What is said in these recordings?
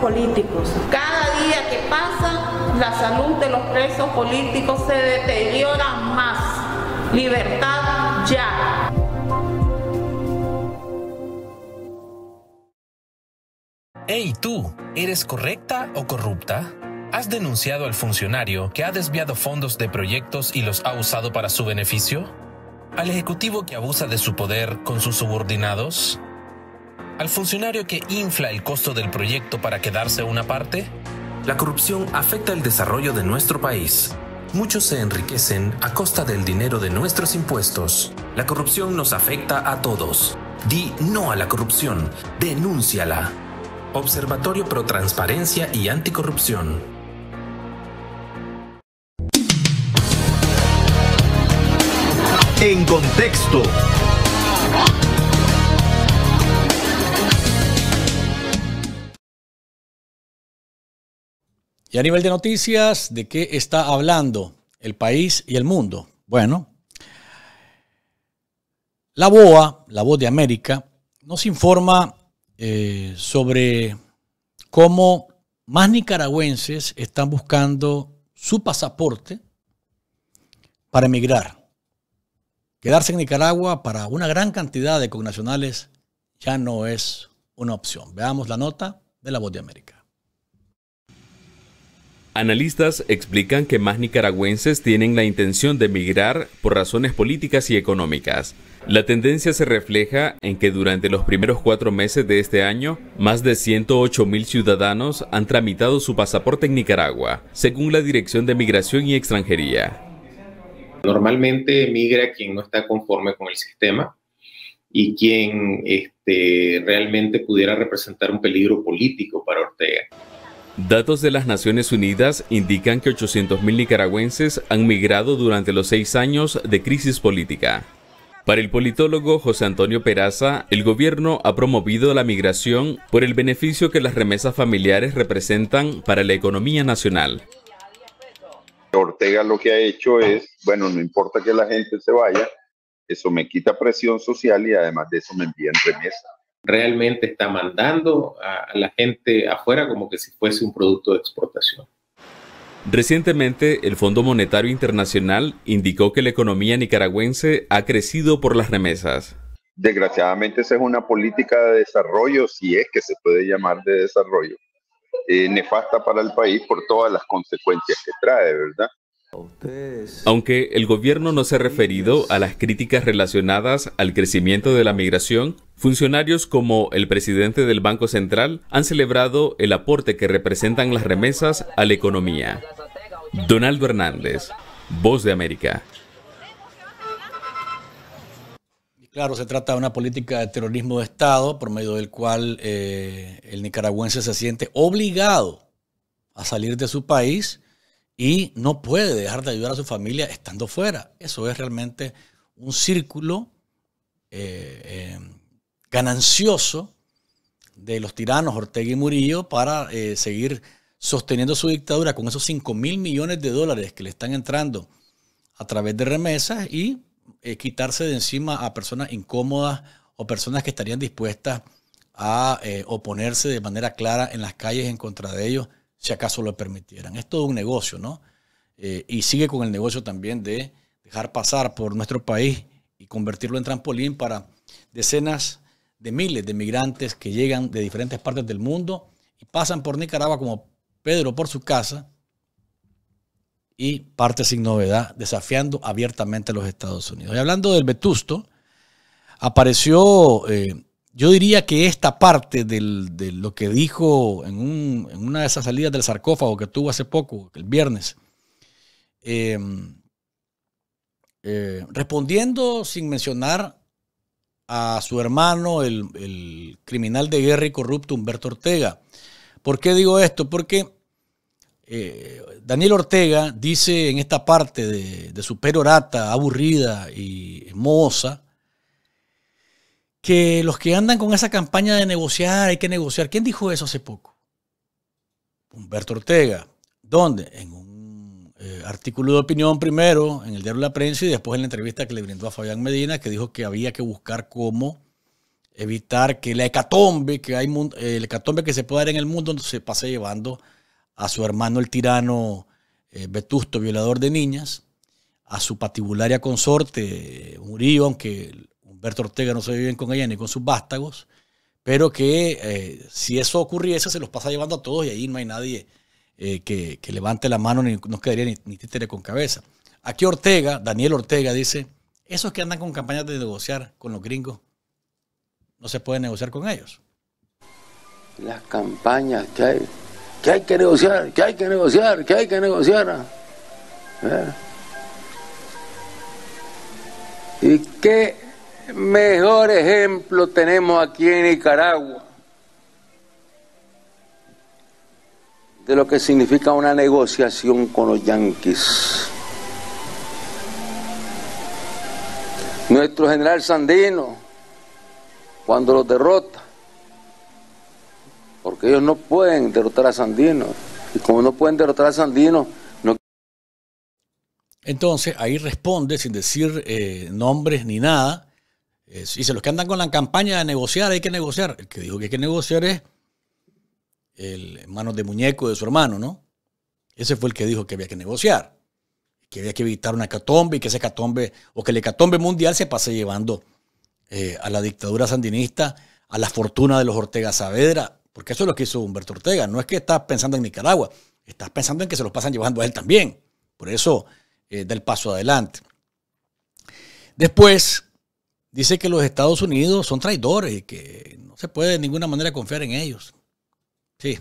políticos. Cada día que pasa, la salud de los presos políticos se deteriora más. Libertad ya. Hey tú, ¿eres correcta o corrupta? ¿Has denunciado al funcionario que ha desviado fondos de proyectos y los ha usado para su beneficio? ¿Al ejecutivo que abusa de su poder con sus subordinados? al funcionario que infla el costo del proyecto para quedarse una parte? La corrupción afecta el desarrollo de nuestro país. Muchos se enriquecen a costa del dinero de nuestros impuestos. La corrupción nos afecta a todos. Di no a la corrupción. Denúnciala. Observatorio Pro Transparencia y Anticorrupción. En contexto. Y a nivel de noticias, ¿de qué está hablando el país y el mundo? Bueno, la BOA, la voz de América, nos informa eh, sobre cómo más nicaragüenses están buscando su pasaporte para emigrar. Quedarse en Nicaragua para una gran cantidad de connacionales ya no es una opción. Veamos la nota de La Voz de América. Analistas explican que más nicaragüenses tienen la intención de emigrar por razones políticas y económicas. La tendencia se refleja en que durante los primeros cuatro meses de este año, más de 108 mil ciudadanos han tramitado su pasaporte en Nicaragua, según la Dirección de Migración y Extranjería. Normalmente emigra quien no está conforme con el sistema y quien este, realmente pudiera representar un peligro político para Ortega. Datos de las Naciones Unidas indican que 800.000 nicaragüenses han migrado durante los seis años de crisis política. Para el politólogo José Antonio Peraza, el gobierno ha promovido la migración por el beneficio que las remesas familiares representan para la economía nacional. Ortega lo que ha hecho es, bueno, no importa que la gente se vaya, eso me quita presión social y además de eso me envían remesas realmente está mandando a, la gente afuera como que si fuese un producto de exportación. Recientemente, el Fondo Monetario Internacional indicó que la economía nicaragüense ha crecido por las remesas. Desgraciadamente, esa es una política de desarrollo, si es que se puede llamar de desarrollo, eh, nefasta para el país por todas las consecuencias que trae, ¿verdad? Aunque el gobierno no se ha referido a las críticas relacionadas al crecimiento de la migración, funcionarios como el presidente del Banco Central han celebrado el aporte que representan las remesas a la economía. Donaldo Hernández, Voz de América. Claro, se trata de una política de terrorismo de Estado por medio del cual eh, el nicaragüense se siente obligado a salir de su país y no puede dejar de ayudar a su familia estando fuera. Eso es realmente un círculo eh, eh, ganancioso de los tiranos Ortega y Murillo para eh, seguir sosteniendo su dictadura con esos 5 mil millones de dólares que le están entrando a través de remesas y quitarse de encima a personas incómodas o personas que estarían dispuestas a oponerse de manera clara en las calles en contra de ellos si acaso lo permitieran. Es todo un negocio, ¿no? Eh, y sigue con el negocio también de dejar pasar por nuestro país y convertirlo en trampolín para decenas de miles de migrantes que llegan de diferentes partes del mundo y pasan por Nicaragua como Pedro por su casa y parte sin novedad, desafiando abiertamente a los Estados Unidos. Y hablando del Vetusto, apareció eh, yo diría que esta parte de lo que dijo en, una de esas salidas del sarcófago que tuvo hace poco, el viernes, em, eh, respondiendo sin mencionar a su hermano, el, criminal de guerra y corrupto Humberto Ortega. ¿Por qué digo esto? Porque eh, Daniel Ortega dice en esta parte de, de su perorata aburrida y mohosa, que los que andan con esa campaña de negociar, hay que negociar. ¿Quién dijo eso hace poco? Humberto Ortega. ¿Dónde? En un eh, artículo de opinión primero, en el diario La Prensa, y después en la entrevista que le brindó a Fabián Medina, que dijo que había que buscar cómo evitar que la hecatombe que, hay, eh, que se pueda dar en el mundo se pase llevando a su hermano el tirano eh, vetusto violador de niñas, a su patibularia consorte Murillo, aunque Alberto Ortega no se vive bien con ella ni con sus vástagos, pero que eh, si eso ocurriese se los pasa llevando a todos y ahí no hay nadie eh, que, levante la mano ni nos quedaría ni, ni con cabeza. Aquí Ortega, Daniel Ortega dice, esos que andan con campañas de negociar con los gringos, no se puede negociar con ellos. Las campañas que hay, que hay que negociar, que hay que negociar, que hay que negociar. ¿eh? ¿Y qué Mejor ejemplo tenemos aquí en Nicaragua de lo que significa una negociación con los yanquis. Nuestro general Sandino, cuando los derrota, porque ellos no pueden derrotar a Sandino, y como no pueden derrotar a Sandino, no... Entonces ahí responde sin decir eh, nombres ni nada dice, los que andan con la campaña de negociar, hay que negociar. El que dijo que hay que negociar es el hermano de muñeco de su hermano, ¿no? Ese fue el que dijo que había que negociar, que había que evitar una hecatombe y que ese hecatombe, o que el hecatombe mundial se pase llevando eh, a la dictadura sandinista, a la fortuna de los Ortega Saavedra, porque eso es lo que hizo Humberto Ortega. No es que estás pensando en Nicaragua, estás pensando en que se lo pasan llevando a él también. Por eso, eh, da del paso adelante. Después, dice que los Estados Unidos son traidores y que no se puede de ninguna manera confiar en ellos. Sí,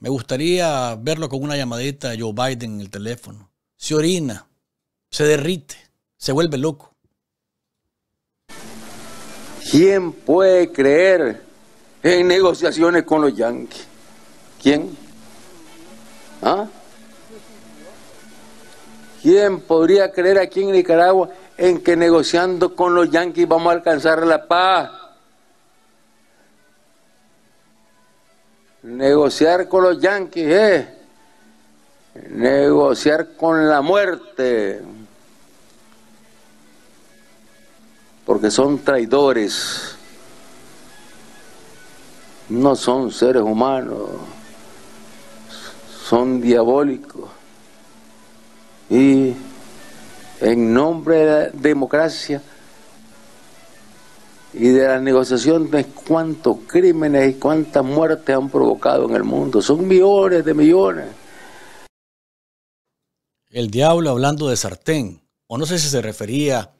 me gustaría verlo con una llamadita a Joe Biden en el teléfono. Se orina, se derrite, se vuelve loco. ¿Quién puede creer en negociaciones con los Yankees? ¿Quién? ¿Ah? ¿Quién podría creer aquí en Nicaragua en que negociando con los yanquis vamos a alcanzar la paz. Negociar con los yanquis eh. negociar con la muerte, porque son traidores, no son seres humanos, son diabólicos y en nombre de la democracia y de la negociación de cuántos crímenes y cuántas muertes han provocado en el mundo. Son millones de millones. El diablo hablando de sartén, o no sé si se refería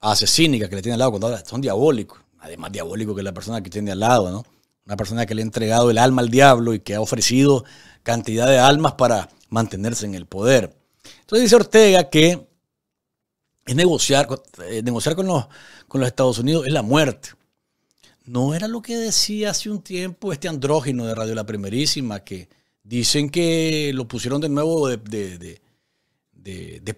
a asesínica que le tiene al lado cuando son diabólicos, además diabólico que la persona que tiene al lado, ¿no? Una persona que le ha entregado el alma al diablo y que ha ofrecido cantidad de almas para mantenerse en el poder. Entonces dice Ortega que es negociar, eh, negociar con los, con los Estados Unidos es la muerte. No era lo que decía hace un tiempo este andrógeno de Radio La Primerísima, que dicen que lo pusieron de nuevo de,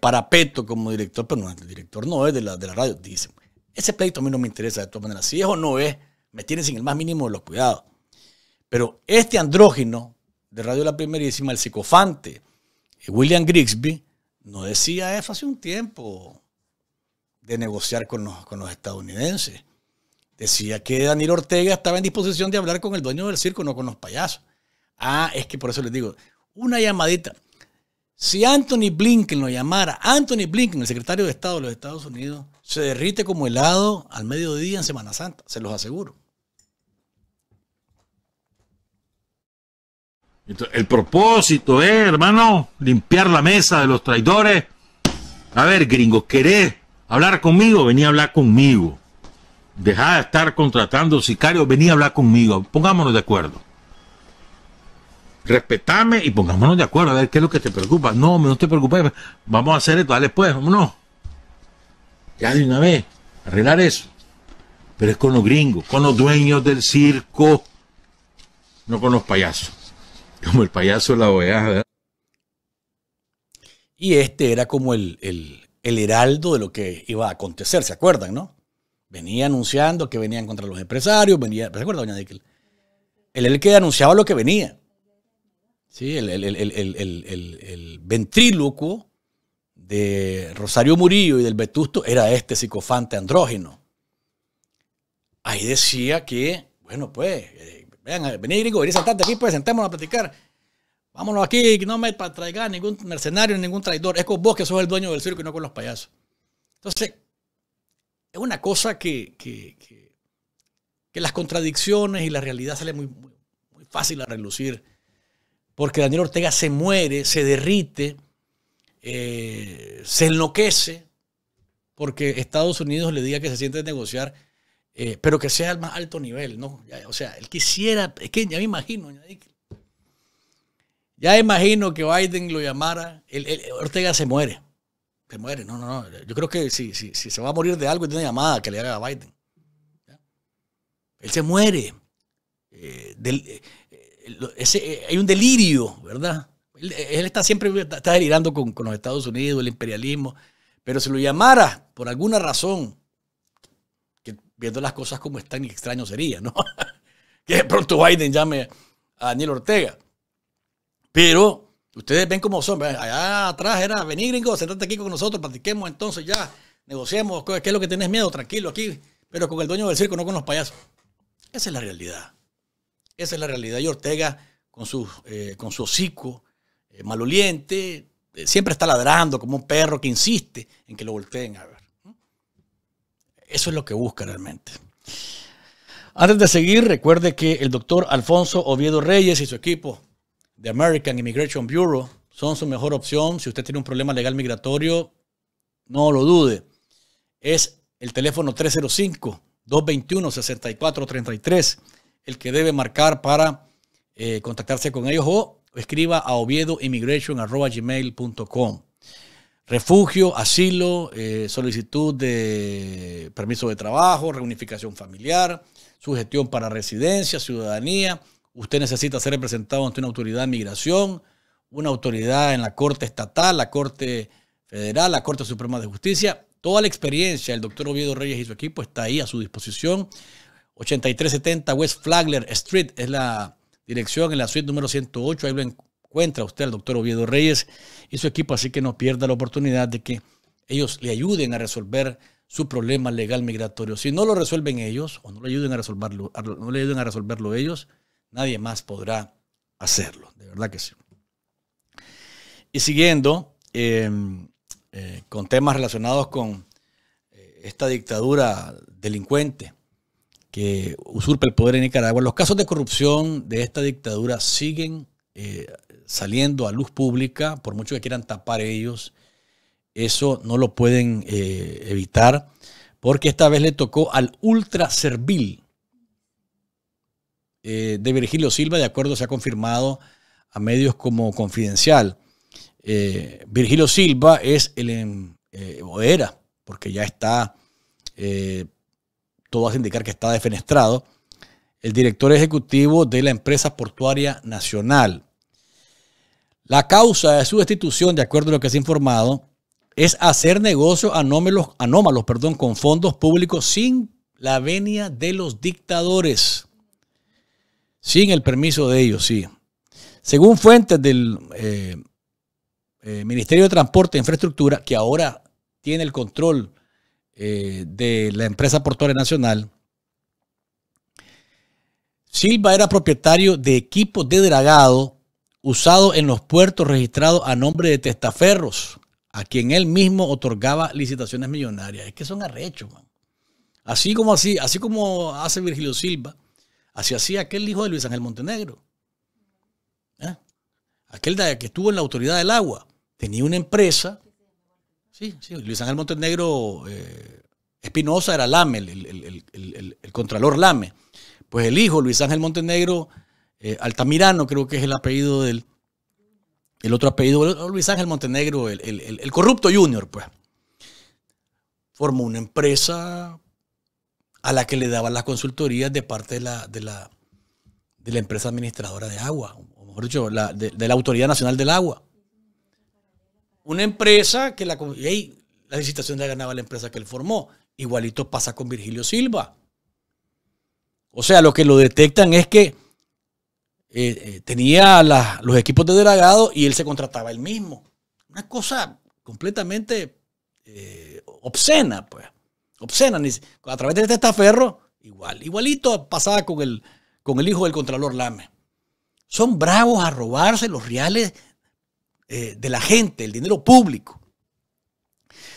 parapeto como director, pero no, el director no es de la, de la radio, dicen. Ese pleito a mí no me interesa de todas maneras. Si es o no es, me tienen sin el más mínimo de los cuidados. Pero este andrógeno de Radio La Primerísima, el psicofante, eh, William Grigsby, no decía eso hace un tiempo de negociar con los, estadounidenses. Decía que Daniel Ortega estaba en disposición de hablar con el dueño del circo, no con los payasos. Ah, es que por eso les digo, una llamadita. Si Anthony Blinken lo llamara, Anthony Blinken, el secretario de Estado de los Estados Unidos, se derrite como helado al mediodía en Semana Santa, se los aseguro. el propósito es, hermano, limpiar la mesa de los traidores. A ver, gringo, ¿querés hablar conmigo, venía a hablar conmigo. Dejá de estar contratando sicarios, venía a hablar conmigo. Pongámonos de acuerdo. Respetame y pongámonos de acuerdo a ver qué es lo que te preocupa. No, no te preocupes, vamos a hacer esto, dale pues, vámonos. Ya de una vez, arreglar eso. Pero es con los gringos, con los dueños del circo, no con los payasos. Como el payaso de la OEA, Y este era como el el heraldo de lo que iba a acontecer, ¿se acuerdan, no? Venía anunciando que venían contra los empresarios, venía, ¿se acuerdan, doña Dickel? Él el que anunciaba lo que venía. Sí, el, el, ventrílocuo de Rosario Murillo y del Vetusto era este psicofante andrógeno. Ahí decía que, bueno, pues, eh, vean, vení gringo, vení sentarte aquí, pues sentémonos a platicar. Vámonos aquí, no me para traigas ningún mercenario, ningún traidor. Es con vos que sos el dueño del circo y no con los payasos. Entonces, es una cosa que, que, las contradicciones y la realidad sale muy, muy, fácil a relucir. Porque Daniel Ortega se muere, se derrite, eh, se enloquece, porque Estados Unidos le diga que se siente a negociar, eh, pero que sea al más alto nivel, ¿no? o sea, él quisiera, es que ya me imagino, ya imagino que Biden lo llamara. El, Ortega se muere. Se muere. No, no, no. Yo creo que si, si, si se va a morir de algo, tiene una llamada que le haga a Biden. Él se muere. Eh, eh, eh, hay un delirio, ¿verdad? Él, está siempre está delirando con, con, los Estados Unidos, el imperialismo. Pero si lo llamara por alguna razón, que viendo las cosas como están, extraño sería, ¿no? que pronto Biden llame a Daniel Ortega. Pero ustedes ven cómo son. Allá atrás era venir, gringo, sentate aquí con nosotros, platiquemos entonces ya, negociemos, qué es lo que tenés miedo, tranquilo aquí, pero con el dueño del circo, no con los payasos. Esa es la realidad. Esa es la realidad. Y Ortega, con su, eh, con su hocico eh, maloliente, eh, siempre está ladrando como un perro que insiste en que lo volteen a ver. Eso es lo que busca realmente. Antes de seguir, recuerde que el doctor Alfonso Oviedo Reyes y su equipo The American Immigration Bureau son su mejor opción. Si usted tiene un problema legal migratorio, no lo dude. Es el teléfono 305-221-6433 el que debe marcar para eh, contactarse con ellos o escriba a oviedoimmigration.com. Refugio, asilo, eh, solicitud de permiso de trabajo, reunificación familiar, sugestión para residencia, ciudadanía, usted necesita ser representado ante una autoridad de migración, una autoridad en la Corte Estatal, la Corte Federal, la Corte Suprema de Justicia. Toda la experiencia del doctor Oviedo Reyes y su equipo está ahí a su disposición. 8370 West Flagler Street es la dirección en la suite número 108. Ahí lo encuentra usted, el doctor Oviedo Reyes y su equipo, así que no pierda la oportunidad de que ellos le ayuden a resolver su problema legal migratorio. Si no lo resuelven ellos o no le ayuden a resolverlo, no le ayuden a resolverlo ellos, Nadie más podrá hacerlo, de verdad que sí. Y siguiendo em, eh, con temas relacionados con eh, esta dictadura delincuente que usurpa el poder en Nicaragua, los casos de corrupción de esta dictadura siguen eh, saliendo a luz pública, por mucho que quieran tapar ellos, eso no lo pueden evitar, porque esta vez le tocó al ultra servil eh, de Virgilio Silva, de acuerdo se ha confirmado a medios como Confidencial. Eh, Virgilio Silva es el, em, eh, o era, porque ya está, todo hace indicar que está defenestrado, el director ejecutivo de la empresa portuaria nacional. La causa de su destitución, de acuerdo a lo que se ha informado, es hacer negocios anómalos, perdón, con fondos públicos sin la venia de los dictadores. Sin el permiso de ellos, sí. Según fuentes del eh, eh, Ministerio de Transporte e Infraestructura, que ahora tiene el control eh, de la empresa portuaria nacional, Silva era propietario de equipos de dragado usados en los puertos registrados a nombre de testaferros, a quien él mismo otorgaba licitaciones millonarias. Es que son arrechos, Así como así, así como hace Virgilio Silva, Así hacía aquel hijo de Luis Ángel Montenegro. ¿Eh? Aquel que estuvo en la autoridad del agua. Tenía una empresa. Sí, sí, Luis Ángel Montenegro eh, Espinosa era Lame, el, contralor Lame. Pues el hijo, Luis Ángel Montenegro eh, Altamirano, creo que es el apellido del. El otro apellido, Luis Ángel Montenegro, el corrupto Junior, pues. Formó una empresa a la que le daban las consultorías de parte de la, de la, empresa administradora de agua, o mejor dicho, de, la Autoridad Nacional del Agua. Una empresa que la, la licitación la ganaba la empresa que él formó. Igualito pasa con Virgilio Silva. O sea, lo que lo detectan es que eh, eh, tenía los equipos de delegado y él se contrataba él mismo. Una cosa completamente eh, obscena, pues. Obscena, a través de este estaferro, igual. Igualito pasaba con el, con el hijo del Contralor Lame. Son bravos a robarse los reales eh, de la gente, el dinero público.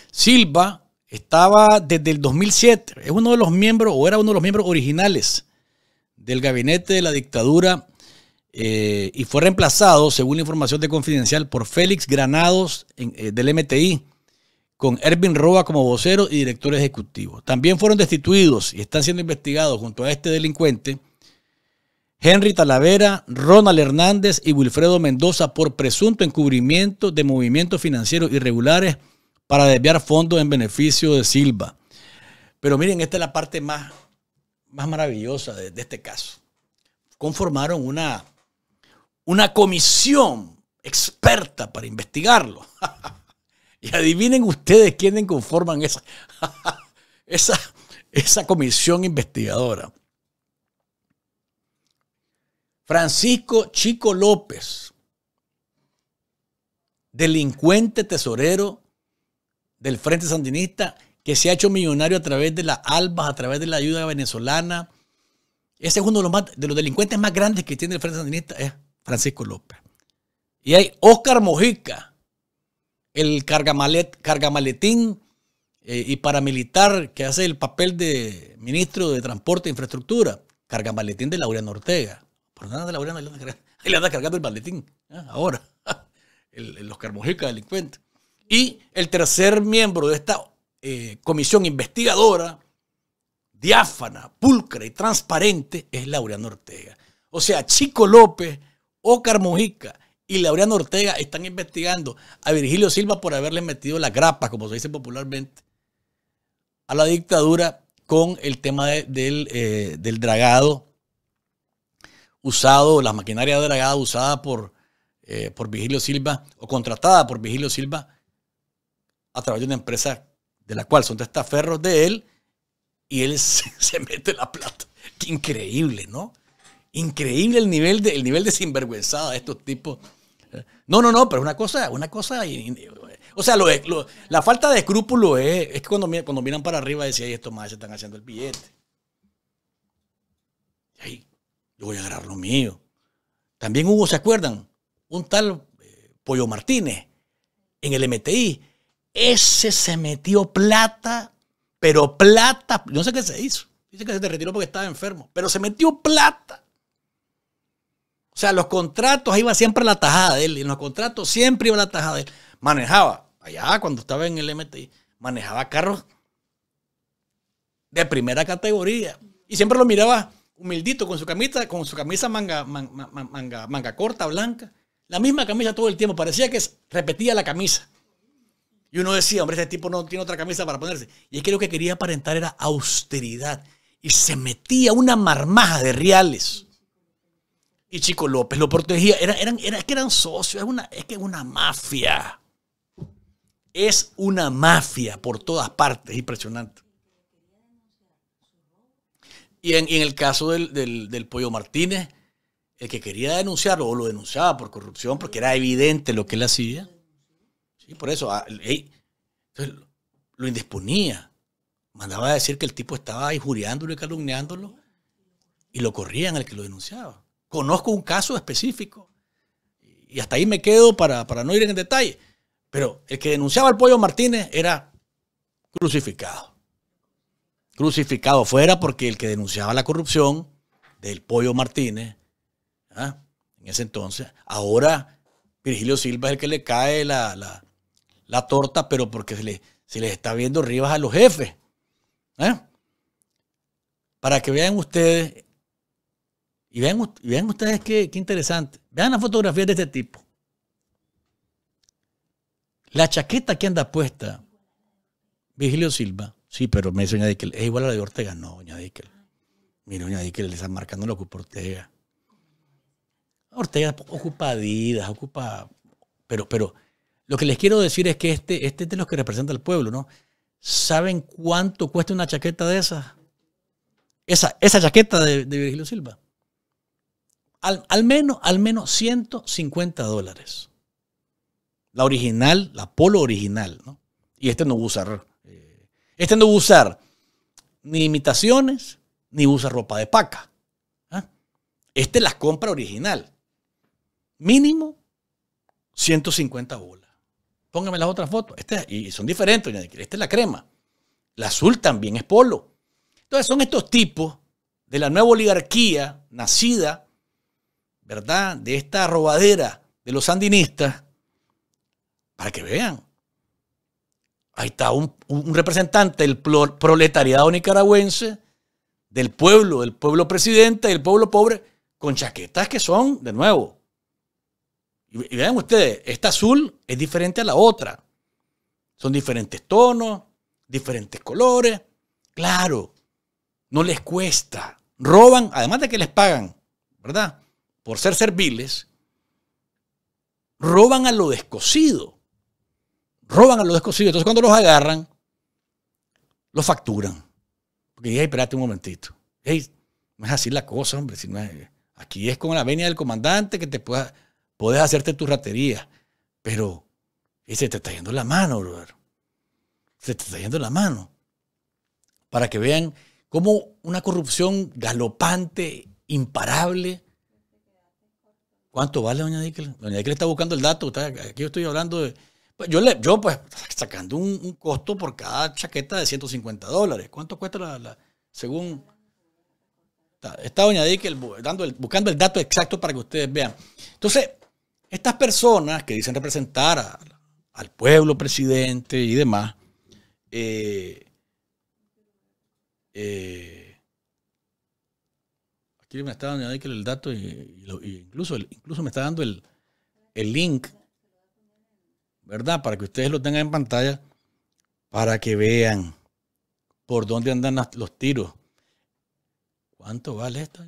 Silva estaba desde el 2007, es uno de los miembros o era uno de los miembros originales del gabinete de la dictadura eh, y fue reemplazado, según la información de Confidencial, por Félix Granados eh, del MTI, con Erwin Roa como vocero y director ejecutivo. También fueron destituidos y están siendo investigados junto a este delincuente Henry Talavera, Ronald Hernández y Wilfredo Mendoza por presunto encubrimiento de movimientos financieros irregulares para desviar fondos en beneficio de Silva. Pero miren, esta es la parte más, más maravillosa de, este caso. Conformaron una, una comisión experta para investigarlo. Y adivinen ustedes quiénes conforman esa, esa, esa comisión investigadora. Francisco Chico López, delincuente tesorero del Frente Sandinista, que se ha hecho millonario a través de las albas, a través de la ayuda venezolana. Ese es uno de los, de los delincuentes más grandes que tiene el Frente Sandinista, es Francisco López. Y hay Oscar Mojica, el cargamaletín eh, y paramilitar que hace el papel de ministro de Transporte e Infraestructura, cargamaletín de Laureano Ortega. Por nada de Laureano, ahí le anda cargando el maletín, ahora, los carmojicas delincuentes. Y el tercer miembro de esta eh, comisión investigadora, diáfana, pulcra y transparente, es Laureano Ortega. O sea, Chico López, o carmojica y Laureano Ortega están investigando a Virgilio Silva por haberle metido la grapa, como se dice popularmente, a la dictadura con el tema del, eh, del, dragado usado, la maquinaria de dragado usada por, eh, Virgilio por Silva o contratada por Virgilio Silva a través de una empresa de la cual son testaferros de él y él se, mete la plata. Qué increíble, ¿no? Increíble el nivel de, el nivel de sinvergüenzada de estos tipos no, no, no, pero una cosa, una cosa. O sea, lo, la falta de escrúpulo es, que cuando, miran para arriba decían, estos más se están haciendo el billete. yo voy a agarrar lo mío. También hubo, ¿se acuerdan? Un tal eh, Pollo Martínez en el MTI. Ese se metió plata, pero plata. No sé qué se hizo. Dice que se te retiró porque estaba enfermo, pero se metió plata. O sea, los contratos, ahí iba siempre la tajada de él. En los contratos siempre iba la tajada de él. Manejaba, allá cuando estaba en el MTI, manejaba carros de primera categoría. Y siempre lo miraba humildito, con su camisa, con su camisa manga, manga, manga corta, blanca. La misma camisa todo el tiempo. Parecía que repetía la camisa. Y uno decía, hombre, este tipo no tiene otra camisa para ponerse. Y es que lo que quería aparentar era austeridad. Y se metía una marmaja de reales y Chico López lo protegía. Era, eran, es que eran socios, es, una, es que es una mafia. Es una mafia por todas partes, impresionante. Y en, en el caso del, Pollo Martínez, el que quería denunciarlo o lo denunciaba por corrupción, porque era evidente lo que él hacía. Sí, por eso ah, lo indisponía. Mandaba a decir que el tipo estaba injuriándolo y calumniándolo y lo corrían al que lo denunciaba conozco un caso específico y hasta ahí me quedo para, para no ir en detalle. Pero el que denunciaba al pollo Martínez era crucificado. Crucificado fuera porque el que denunciaba la corrupción del pollo Martínez, ¿ah? en ese entonces, ahora Virgilio Silva es el que le cae la, la, la torta, pero porque se, le, les está viendo rivas a los jefes. ¿eh? Para que vean ustedes y vean, ustedes qué, interesante. Vean las fotografías de este tipo. La chaqueta que anda puesta, Virgilio Silva. Sí, pero me dice Doña es igual a la de Ortega. No, Doña Díquel. Mira, Doña Dickel, esa marcando no la ocupa Ortega. Ortega ocupa Adidas, ocupa. Pero, pero lo que les quiero decir es que este, este es de los que representa al pueblo, ¿no? ¿Saben cuánto cuesta una chaqueta de esas? Esa, esa chaqueta de Virgilio Silva al, menos, al menos 150 dólares. La original, la polo original, ¿no? Y este no usa eh, este no usar ni imitaciones, ni usa ropa de paca. ¿ah? Este las compra original. Mínimo 150 bolas. Póngame las otras fotos. Este, y son diferentes. Esta es la crema. La azul también es polo. Entonces son estos tipos de la nueva oligarquía nacida ¿verdad? De esta robadera de los sandinistas, para que vean. Ahí está un, representante del proletariado nicaragüense, del pueblo, del pueblo presidente, del pueblo pobre, con chaquetas que son, de nuevo. y vean ustedes, esta azul es diferente a la otra. Son diferentes tonos, diferentes colores. Claro, no les cuesta. Roban, además de que les pagan, ¿verdad? por ser serviles, roban a lo descosido. Roban a lo descosido. Entonces cuando los agarran, los facturan. Porque, dije: espérate un momentito. no es así la cosa, hombre. Si aquí es con la venia del comandante que te puedes hacerte tu ratería. Pero se te está yendo la mano, brother. Se te está yendo la mano. Para que vean cómo una corrupción galopante, imparable, ¿Cuánto vale, doña Dickel? Doña Dickel está buscando el dato. aquí yo estoy hablando de. Pues, yo, le, yo pues, sacando un, costo por cada chaqueta de 150 dólares. ¿Cuánto cuesta la. según. Está, doña Dickel dando buscando el dato exacto para que ustedes vean. Entonces, estas personas que dicen representar al pueblo, presidente y demás, eh, eh, me está dando el dato y, incluso, incluso me está dando el, link, ¿verdad? Para que ustedes lo tengan en pantalla, para que vean por dónde andan los tiros. ¿Cuánto vale esto?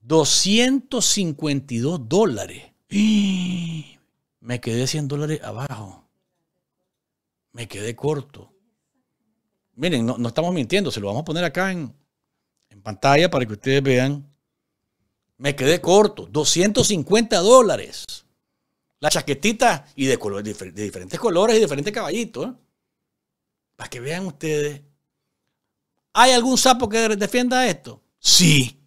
252 dólares. Me quedé 100 dólares abajo. Me quedé corto. Miren, no, estamos mintiendo, se lo vamos a poner acá en, pantalla para que ustedes vean. Me quedé corto, 250 dólares. La chaquetita y de, diferentes colores y diferentes caballitos. ¿eh? Para que vean ustedes. ¿Hay algún sapo que defienda esto? Sí.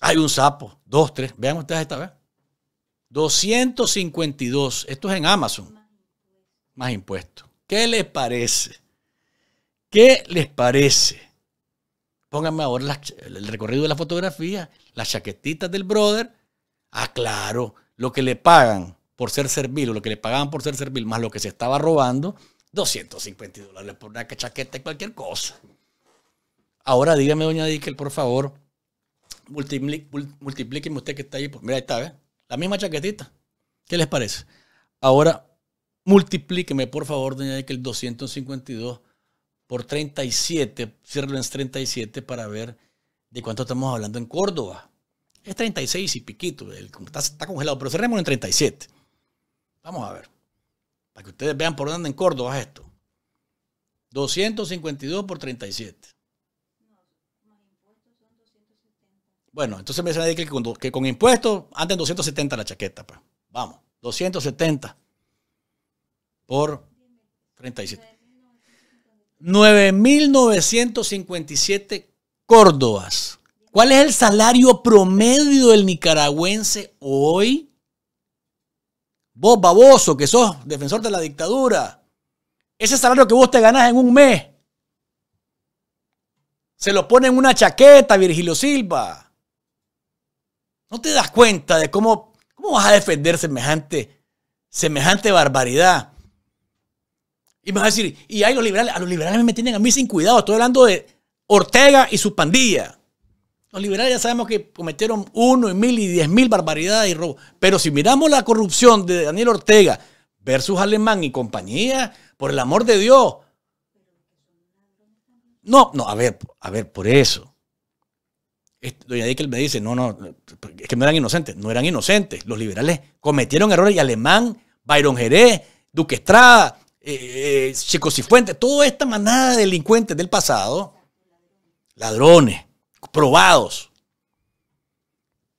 Hay un sapo, dos, tres. Vean ustedes esta vez. 252. Esto es en Amazon más impuestos. ¿Qué les parece? ¿Qué les parece? Pónganme ahora el recorrido de la fotografía, las chaquetitas del brother. Ah, claro, lo que le pagan por ser servil o lo que le pagaban por ser servil más lo que se estaba robando, 250 dólares por una chaqueta y cualquier cosa. Ahora dígame, doña Dickel, por favor, multiplíqueme usted que está ahí. Pues, mira, ahí está, ¿ves? La misma chaquetita. ¿Qué les parece? Ahora, multiplíqueme, por favor, doña que el 252 por 37, cierro en 37 para ver de cuánto estamos hablando en Córdoba. Es 36 y piquito, está, congelado, pero cerremos en 37. Vamos a ver, para que ustedes vean por dónde en Córdoba esto. 252 por 37. Bueno, entonces me dice que con, que con impuestos anden 270 la chaqueta, pues. Vamos, 270 por 37. 9.957 córdobas. ¿Cuál es el salario promedio del nicaragüense hoy? Vos, baboso, que sos defensor de la dictadura. Ese salario que vos te ganás en un mes. Se lo pone en una chaqueta, Virgilio Silva. ¿No te das cuenta de cómo, cómo vas a defender semejante, semejante barbaridad? Y me vas a decir, y hay los liberales, a los liberales me tienen a mí sin cuidado. Estoy hablando de Ortega y su pandilla. Los liberales ya sabemos que cometieron uno y mil y diez mil barbaridades y robos. Pero si miramos la corrupción de Daniel Ortega versus Alemán y compañía, por el amor de Dios. No, no, a ver, a ver, por eso. Doña Dickel me dice, no, no, es que no eran inocentes, no eran inocentes. Los liberales cometieron errores y Alemán, Byron Jerez, Duque Estrada, Chicos eh, Chico Fuente, toda esta manada de delincuentes del pasado, ladrones, probados.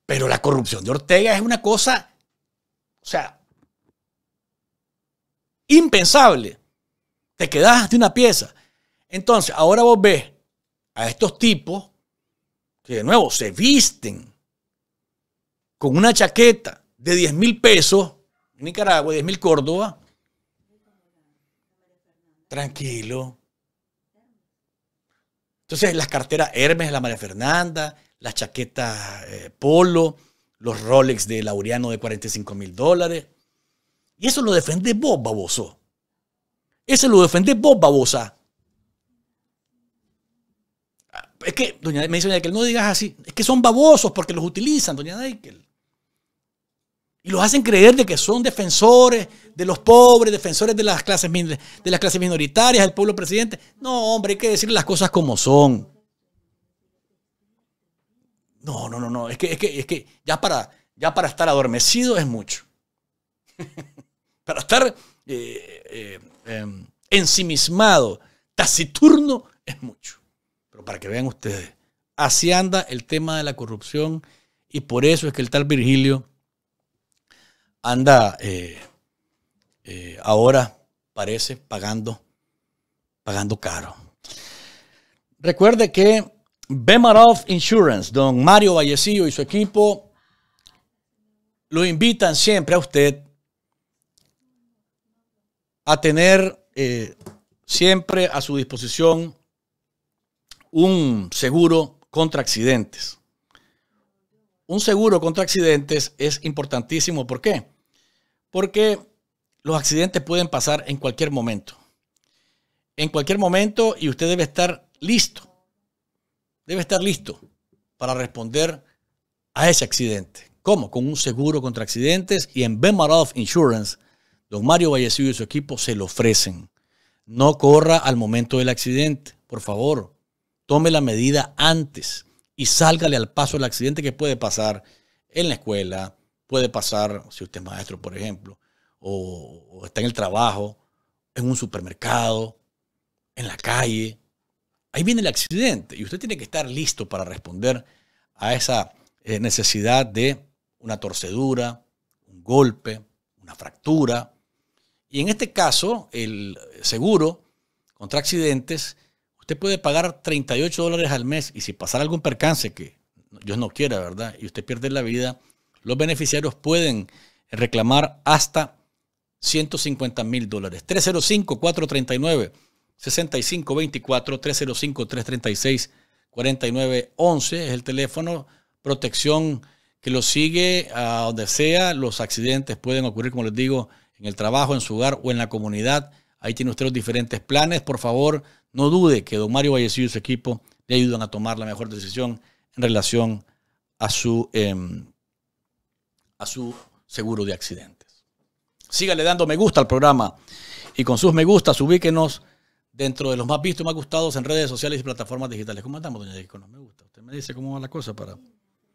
Pero la corrupción de Ortega es una cosa, o sea, impensable. Te quedas de una pieza. Entonces, ahora vos ves a estos tipos que de nuevo se visten con una chaqueta de 10 mil pesos en Nicaragua, 10 mil Córdoba, Tranquilo. Entonces, las carteras Hermes, la María Fernanda, las chaquetas eh, Polo, los Rolex de Laureano de 45 mil dólares. Y eso lo defende vos, baboso. Eso lo defende vos, babosa. Ah, es que, doña, me dice doña no digas así. Es que son babosos porque los utilizan, doña Daikel. Y los hacen creer de que son defensores de los pobres, defensores de las clases, de las clases minoritarias, del pueblo presidente. No, hombre, hay que decir las cosas como son. No, no, no, no. Es que, es que, ya, para, ya para estar adormecido es mucho. para estar eh, eh, em, ensimismado, taciturno, es mucho. Pero para que vean ustedes, así anda el tema de la corrupción y por eso es que el tal Virgilio anda eh, eh, ahora, parece, pagando, pagando caro. Recuerde que Bemaroff Insurance, don Mario Vallecillo y su equipo lo invitan siempre a usted a tener eh, siempre a su disposición un seguro contra accidentes. Un seguro contra accidentes es importantísimo. ¿Por qué? Porque los accidentes pueden pasar en cualquier momento. En cualquier momento y usted debe estar listo. Debe estar listo para responder a ese accidente. ¿Cómo? Con un seguro contra accidentes y en Bemaroff Insurance, don Mario Vallecillo y su equipo se lo ofrecen. No corra al momento del accidente, por favor. Tome la medida antes y sálgale al paso el accidente que puede pasar en la escuela, Puede pasar, si usted es maestro, por ejemplo, o, está en el trabajo, en un supermercado, en la calle. Ahí viene el accidente y usted tiene que estar listo para responder a esa eh, necesidad de una torcedura, un golpe, una fractura. Y en este caso, el seguro contra accidentes, usted puede pagar 38 dólares al mes y si pasara algún percance, que Dios no quiera, ¿verdad? Y usted pierde la vida, los beneficiarios pueden reclamar hasta 150 mil dólares. 305-439-6524, 305-336-4911 es el teléfono. Protección que lo sigue a donde sea. Los accidentes pueden ocurrir, como les digo, en el trabajo, en su hogar o en la comunidad. Ahí tiene usted diferentes planes. Por favor, no dude que don Mario Vallecillo y su equipo le ayudan a tomar la mejor decisión en relación a su em, a su seguro de accidentes. Sígale dando me gusta al programa y con sus me gustas ubíquenos dentro de los más vistos y más gustados en redes sociales y plataformas digitales. ¿Cómo andamos, doña Díquil? Con me gusta. Usted me dice cómo va la cosa para...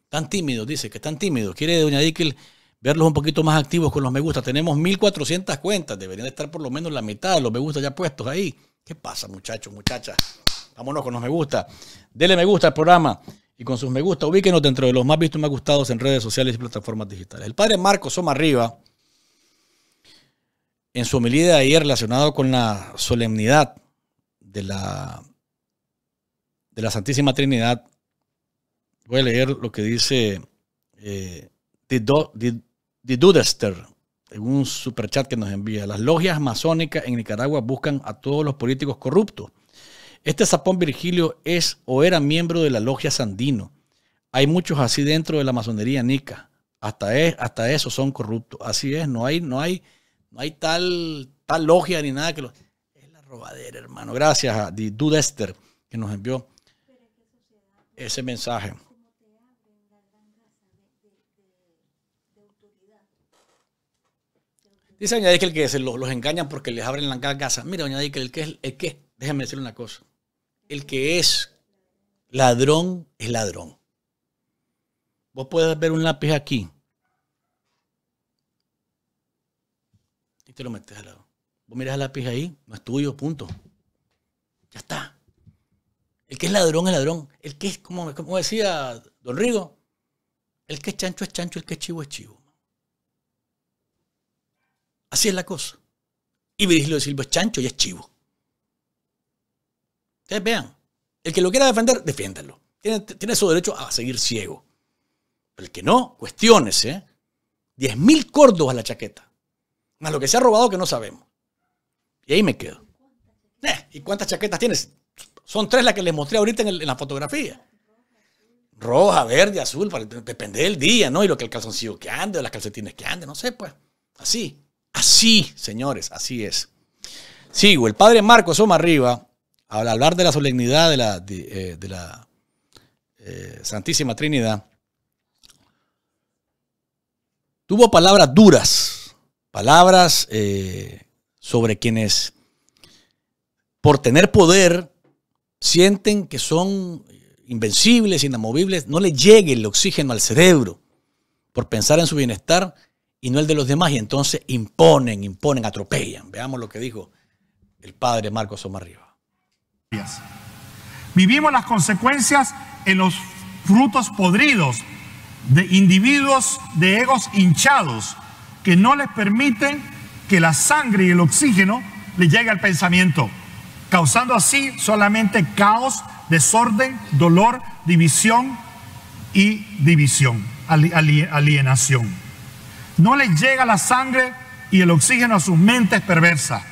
Tan tímidos, dice que están tímidos. Quiere, doña Díquil, verlos un poquito más activos con los me gusta. Tenemos 1.400 cuentas. Deberían estar por lo menos la mitad de los me gusta ya puestos ahí. ¿Qué pasa, muchachos, muchachas? Vámonos con los me gusta. Dele me gusta al programa y con sus me gusta. Ubíquenos dentro de los más vistos y más gustados en redes sociales y plataformas digitales. El padre Marcos Riva, en su homilía de ayer relacionado con la solemnidad de la, de la Santísima Trinidad, voy a leer lo que dice eh, Dudester en un superchat que nos envía. Las logias masónicas en Nicaragua buscan a todos los políticos corruptos este Zapón Virgilio es o era miembro de la logia Sandino. Hay muchos así dentro de la masonería nica. Hasta, es, hasta eso son corruptos. Así es, no hay, no hay, no hay tal, tal logia ni nada que lo... Es la robadera, hermano. Gracias a Dudester que nos envió ese mensaje. Dice doña el que se los, engañan porque les abren la casa. Mira, doña que el que es, el que, déjeme decirle una cosa el que es ladrón es ladrón. Vos puedes ver un lápiz aquí. Y te lo metes al lado. Vos miras el lápiz ahí, no es tuyo, punto. Ya está. El que es ladrón es ladrón. El que es, como, como decía Don Rigo, el que es chancho es chancho, el que es chivo es chivo. Así es la cosa. Y lo de Silva es chancho y es chivo. Ustedes vean. El que lo quiera defender, defiéndalo. Tiene, su derecho a seguir ciego. el que no, cuestiónese. 10.000 córdobas la chaqueta. Más lo que se ha robado que no sabemos. Y ahí me quedo. Eh, ¿Y cuántas chaquetas tienes? Son tres las que les mostré ahorita en, la fotografía. Roja, verde, azul, para, depende del día, ¿no? Y lo que el calzoncillo que ande, o las calcetines que ande, no sé, pues. Así. Así, señores, así es. Sigo. El padre Marcos arriba al hablar de la solemnidad de la, eh, de, la eh, Santísima Trinidad, tuvo palabras duras, palabras eh, sobre quienes, por tener poder, sienten que son invencibles, inamovibles, no les llegue el oxígeno al cerebro por pensar en su bienestar y no el de los demás, y entonces imponen, imponen, atropellan. Veamos lo que dijo el padre Marcos Rivas. Vivimos las consecuencias en los frutos podridos de individuos de egos hinchados que no les permiten que la sangre y el oxígeno les llegue al pensamiento, causando así solamente caos, desorden, dolor, división y división, alienación. No les llega la sangre y el oxígeno a sus mentes perversas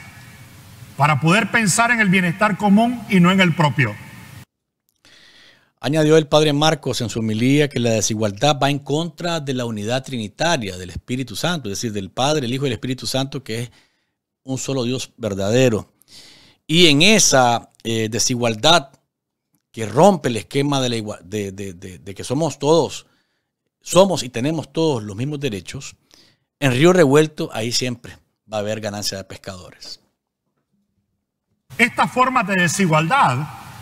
para poder pensar en el bienestar común y no en el propio. Añadió el padre Marcos en su homilía que la desigualdad va en contra de la unidad trinitaria del Espíritu Santo, es decir, del Padre, el Hijo y el Espíritu Santo, que es un solo Dios verdadero. Y en esa eh, desigualdad que rompe el esquema de, la de, de, que somos todos, somos y tenemos todos los mismos derechos, en Río Revuelto ahí siempre va a haber ganancia de pescadores. Estas formas de desigualdad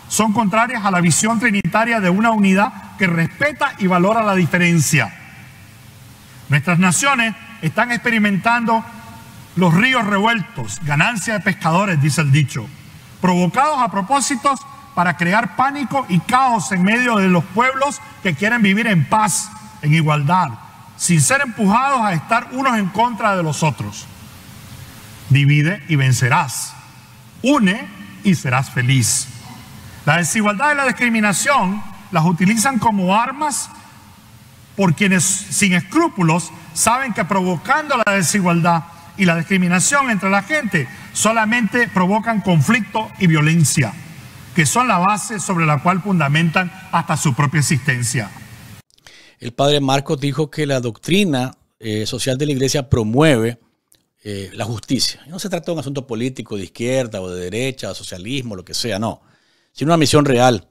son contrarias a la visión trinitaria de una unidad que respeta y valora la diferencia. Nuestras naciones están experimentando los ríos revueltos, ganancia de pescadores, dice el dicho, provocados a propósitos para crear pánico y caos en medio de los pueblos que quieren vivir en paz, en igualdad, sin ser empujados a estar unos en contra de los otros. Divide y vencerás une y serás feliz. La desigualdad y la discriminación las utilizan como armas por quienes sin escrúpulos saben que provocando la desigualdad y la discriminación entre la gente solamente provocan conflicto y violencia, que son la base sobre la cual fundamentan hasta su propia existencia. El padre Marcos dijo que la doctrina eh, social de la iglesia promueve eh, la justicia. no se trata de un asunto político de izquierda o de derecha, socialismo, lo que sea, no, sino una misión real.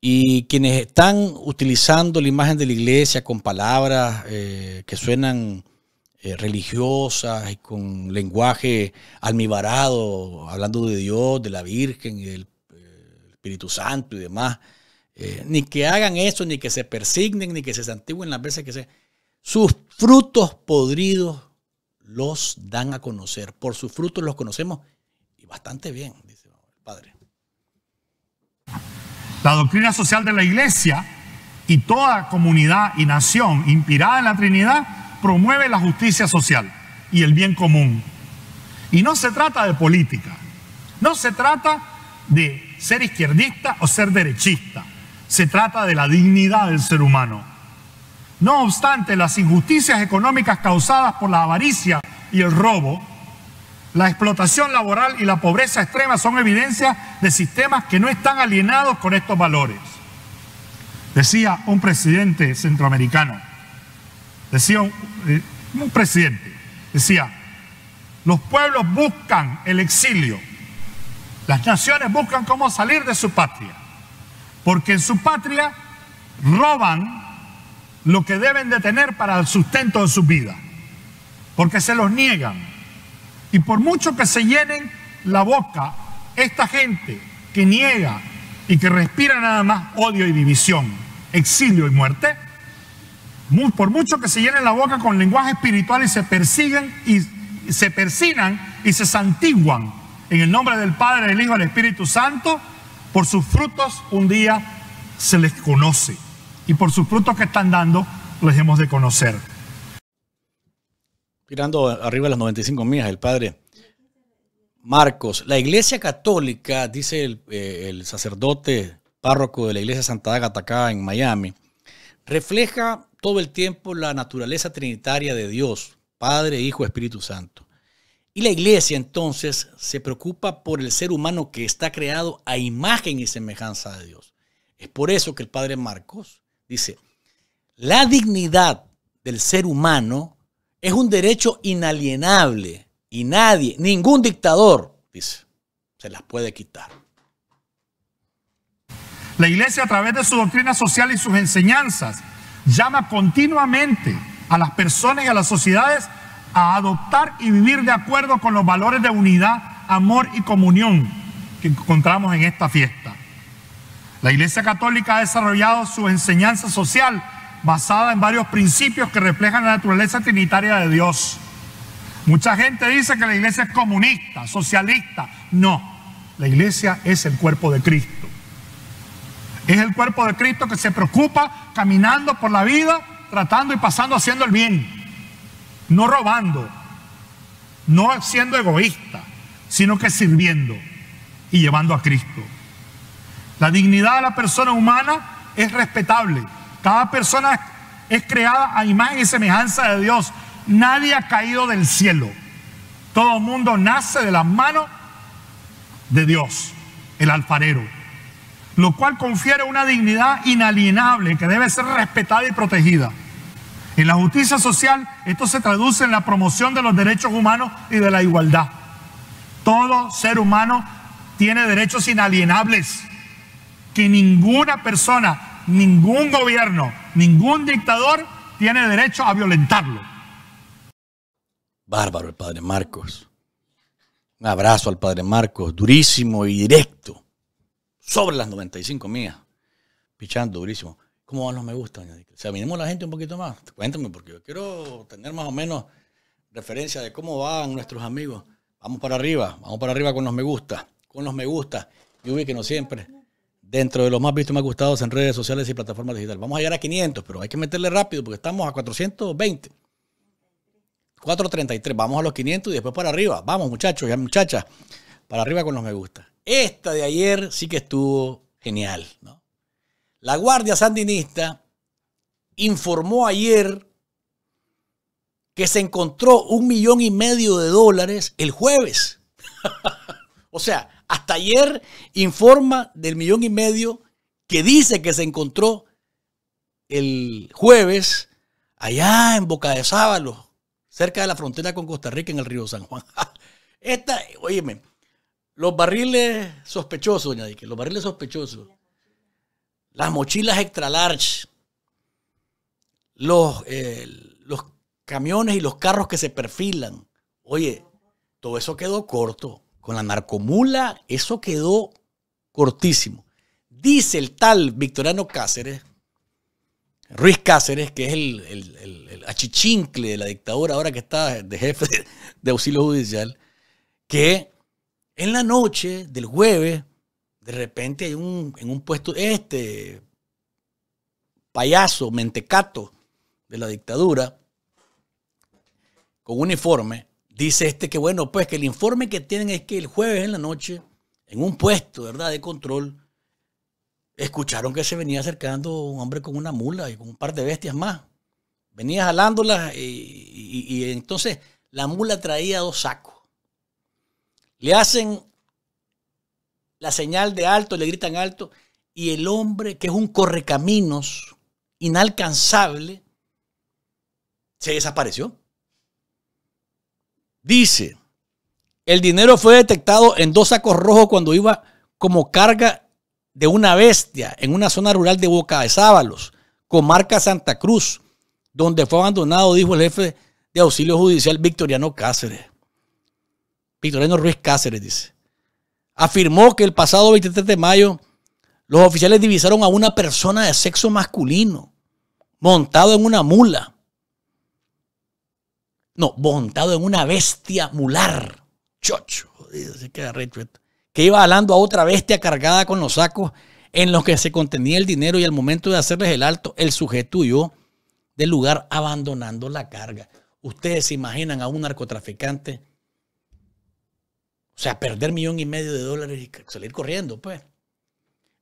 Y quienes están utilizando la imagen de la iglesia con palabras eh, que suenan eh, religiosas y con lenguaje almibarado, hablando de Dios, de la Virgen del Espíritu Santo y demás, ni que hagan eso, ni que se persignen, ni que se santiguen las veces que se... Sus frutos podridos los dan a conocer. Por sus frutos los conocemos y bastante bien, dice el Padre. La doctrina social de la Iglesia y toda comunidad y nación inspirada en la Trinidad promueve la justicia social y el bien común. Y no se trata de política, no se trata de ser izquierdista o ser derechista, se trata de la dignidad del ser humano no obstante las injusticias económicas causadas por la avaricia y el robo, la explotación laboral y la pobreza extrema son evidencias de sistemas que no están alienados con estos valores. Decía un presidente centroamericano, decía un, eh, un presidente, decía, los pueblos buscan el exilio, las naciones buscan cómo salir de su patria, porque en su patria roban lo que deben de tener para el sustento de su vida, porque se los niegan. Y por mucho que se llenen la boca, esta gente que niega y que respira nada más odio y división, exilio y muerte, por mucho que se llenen la boca con lenguaje espiritual y se persigan y se persinan y se santiguan en el nombre del Padre, del Hijo, y del Espíritu Santo, por sus frutos un día se les conoce y por sus frutos que están dando los hemos de conocer. Mirando arriba de las 95 millas, el padre Marcos, la iglesia católica, dice el, eh, sacerdote párroco de la iglesia Santa Agata acá en Miami, refleja todo el tiempo la naturaleza trinitaria de Dios, Padre, Hijo, Espíritu Santo. Y la iglesia entonces se preocupa por el ser humano que está creado a imagen y semejanza de Dios. Es por eso que el padre Marcos Dice, la dignidad del ser humano es un derecho inalienable y nadie, ningún dictador, dice, se las puede quitar. La iglesia a través de su doctrina social y sus enseñanzas llama continuamente a las personas y a las sociedades a adoptar y vivir de acuerdo con los valores de unidad, amor y comunión que encontramos en esta fiesta. La Iglesia Católica ha desarrollado su enseñanza social basada en varios principios que reflejan la naturaleza trinitaria de Dios. Mucha gente dice que la iglesia es comunista, socialista. No, la iglesia es el cuerpo de Cristo. Es el cuerpo de Cristo que se preocupa caminando por la vida, tratando y pasando haciendo el bien. No robando, no siendo egoísta, sino que sirviendo y llevando a Cristo. La dignidad de la persona humana es respetable. Cada persona es creada a imagen y semejanza de Dios. Nadie ha caído del cielo. Todo mundo nace de la mano de Dios, el alfarero, lo cual confiere una dignidad inalienable que debe ser respetada y protegida. En la justicia social esto se traduce en la promoción de los derechos humanos y de la igualdad. Todo ser humano tiene derechos inalienables que ninguna persona, ningún gobierno, ningún dictador tiene derecho a violentarlo. Bárbaro el padre Marcos. Un abrazo al padre Marcos, durísimo y directo. Sobre las 95 mías. Pichando durísimo. ¿Cómo van los me gusta? O sea, miremos la gente un poquito más. Cuéntame, porque yo quiero tener más o menos referencia de cómo van nuestros amigos. Vamos para arriba, vamos para arriba con los me gusta, con los me gusta. Y no siempre dentro de los más vistos y más gustados en redes sociales y plataformas digitales. Vamos a llegar a 500, pero hay que meterle rápido porque estamos a 420. 433, vamos a los 500 y después para arriba. Vamos muchachos y muchachas, para arriba con los me gusta. Esta de ayer sí que estuvo genial. ¿no? La Guardia Sandinista informó ayer que se encontró un millón y medio de dólares el jueves. o sea, hasta ayer informa del millón y medio que dice que se encontró el jueves allá en Boca de Sábalo, cerca de la frontera con Costa Rica en el río San Juan. Esta, óyeme, los barriles sospechosos, doña que los barriles sospechosos, las mochilas extra large, los, eh, los camiones y los carros que se perfilan. Oye, todo eso quedó corto con la narcomula, eso quedó cortísimo. Dice el tal Victoriano Cáceres, Ruiz Cáceres, que es el, achichincle de la dictadura ahora que está de jefe de auxilio judicial, que en la noche del jueves, de repente hay un, en un puesto, este payaso, mentecato de la dictadura, con uniforme, Dice este que bueno, pues que el informe que tienen es que el jueves en la noche, en un puesto, ¿verdad?, de control, escucharon que se venía acercando un hombre con una mula y con un par de bestias más. Venía jalándolas y, y entonces la mula traía dos sacos. Le hacen la señal de alto, le gritan alto, y el hombre, que es un correcaminos inalcanzable, se desapareció. Dice, el dinero fue detectado en dos sacos rojos cuando iba como carga de una bestia en una zona rural de Boca de Sábalos, comarca Santa Cruz, donde fue abandonado, dijo el jefe de auxilio judicial Victoriano Cáceres. Victoriano Ruiz Cáceres dice. Afirmó que el pasado 23 de mayo los oficiales divisaron a una persona de sexo masculino montado en una mula no, montado en una bestia mular. Chocho, jodido, se queda Que iba hablando a otra bestia cargada con los sacos en los que se contenía el dinero y al momento de hacerles el alto, el sujeto huyó del lugar abandonando la carga. Ustedes se imaginan a un narcotraficante, o sea, perder millón y medio de dólares y salir corriendo, pues.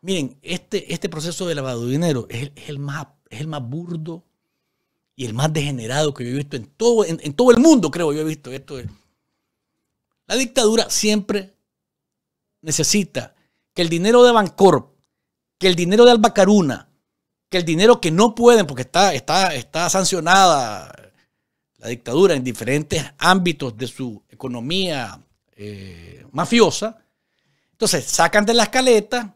Miren, este, este proceso de lavado de dinero el es el más burdo y el más degenerado que yo he visto en todo, en, todo el mundo, creo yo he visto esto. la dictadura siempre necesita que el dinero de Bancorp, que el dinero de Albacaruna, que el dinero que no pueden, porque está, está, está sancionada la dictadura en diferentes ámbitos de su economía eh, mafiosa, entonces sacan de las caletas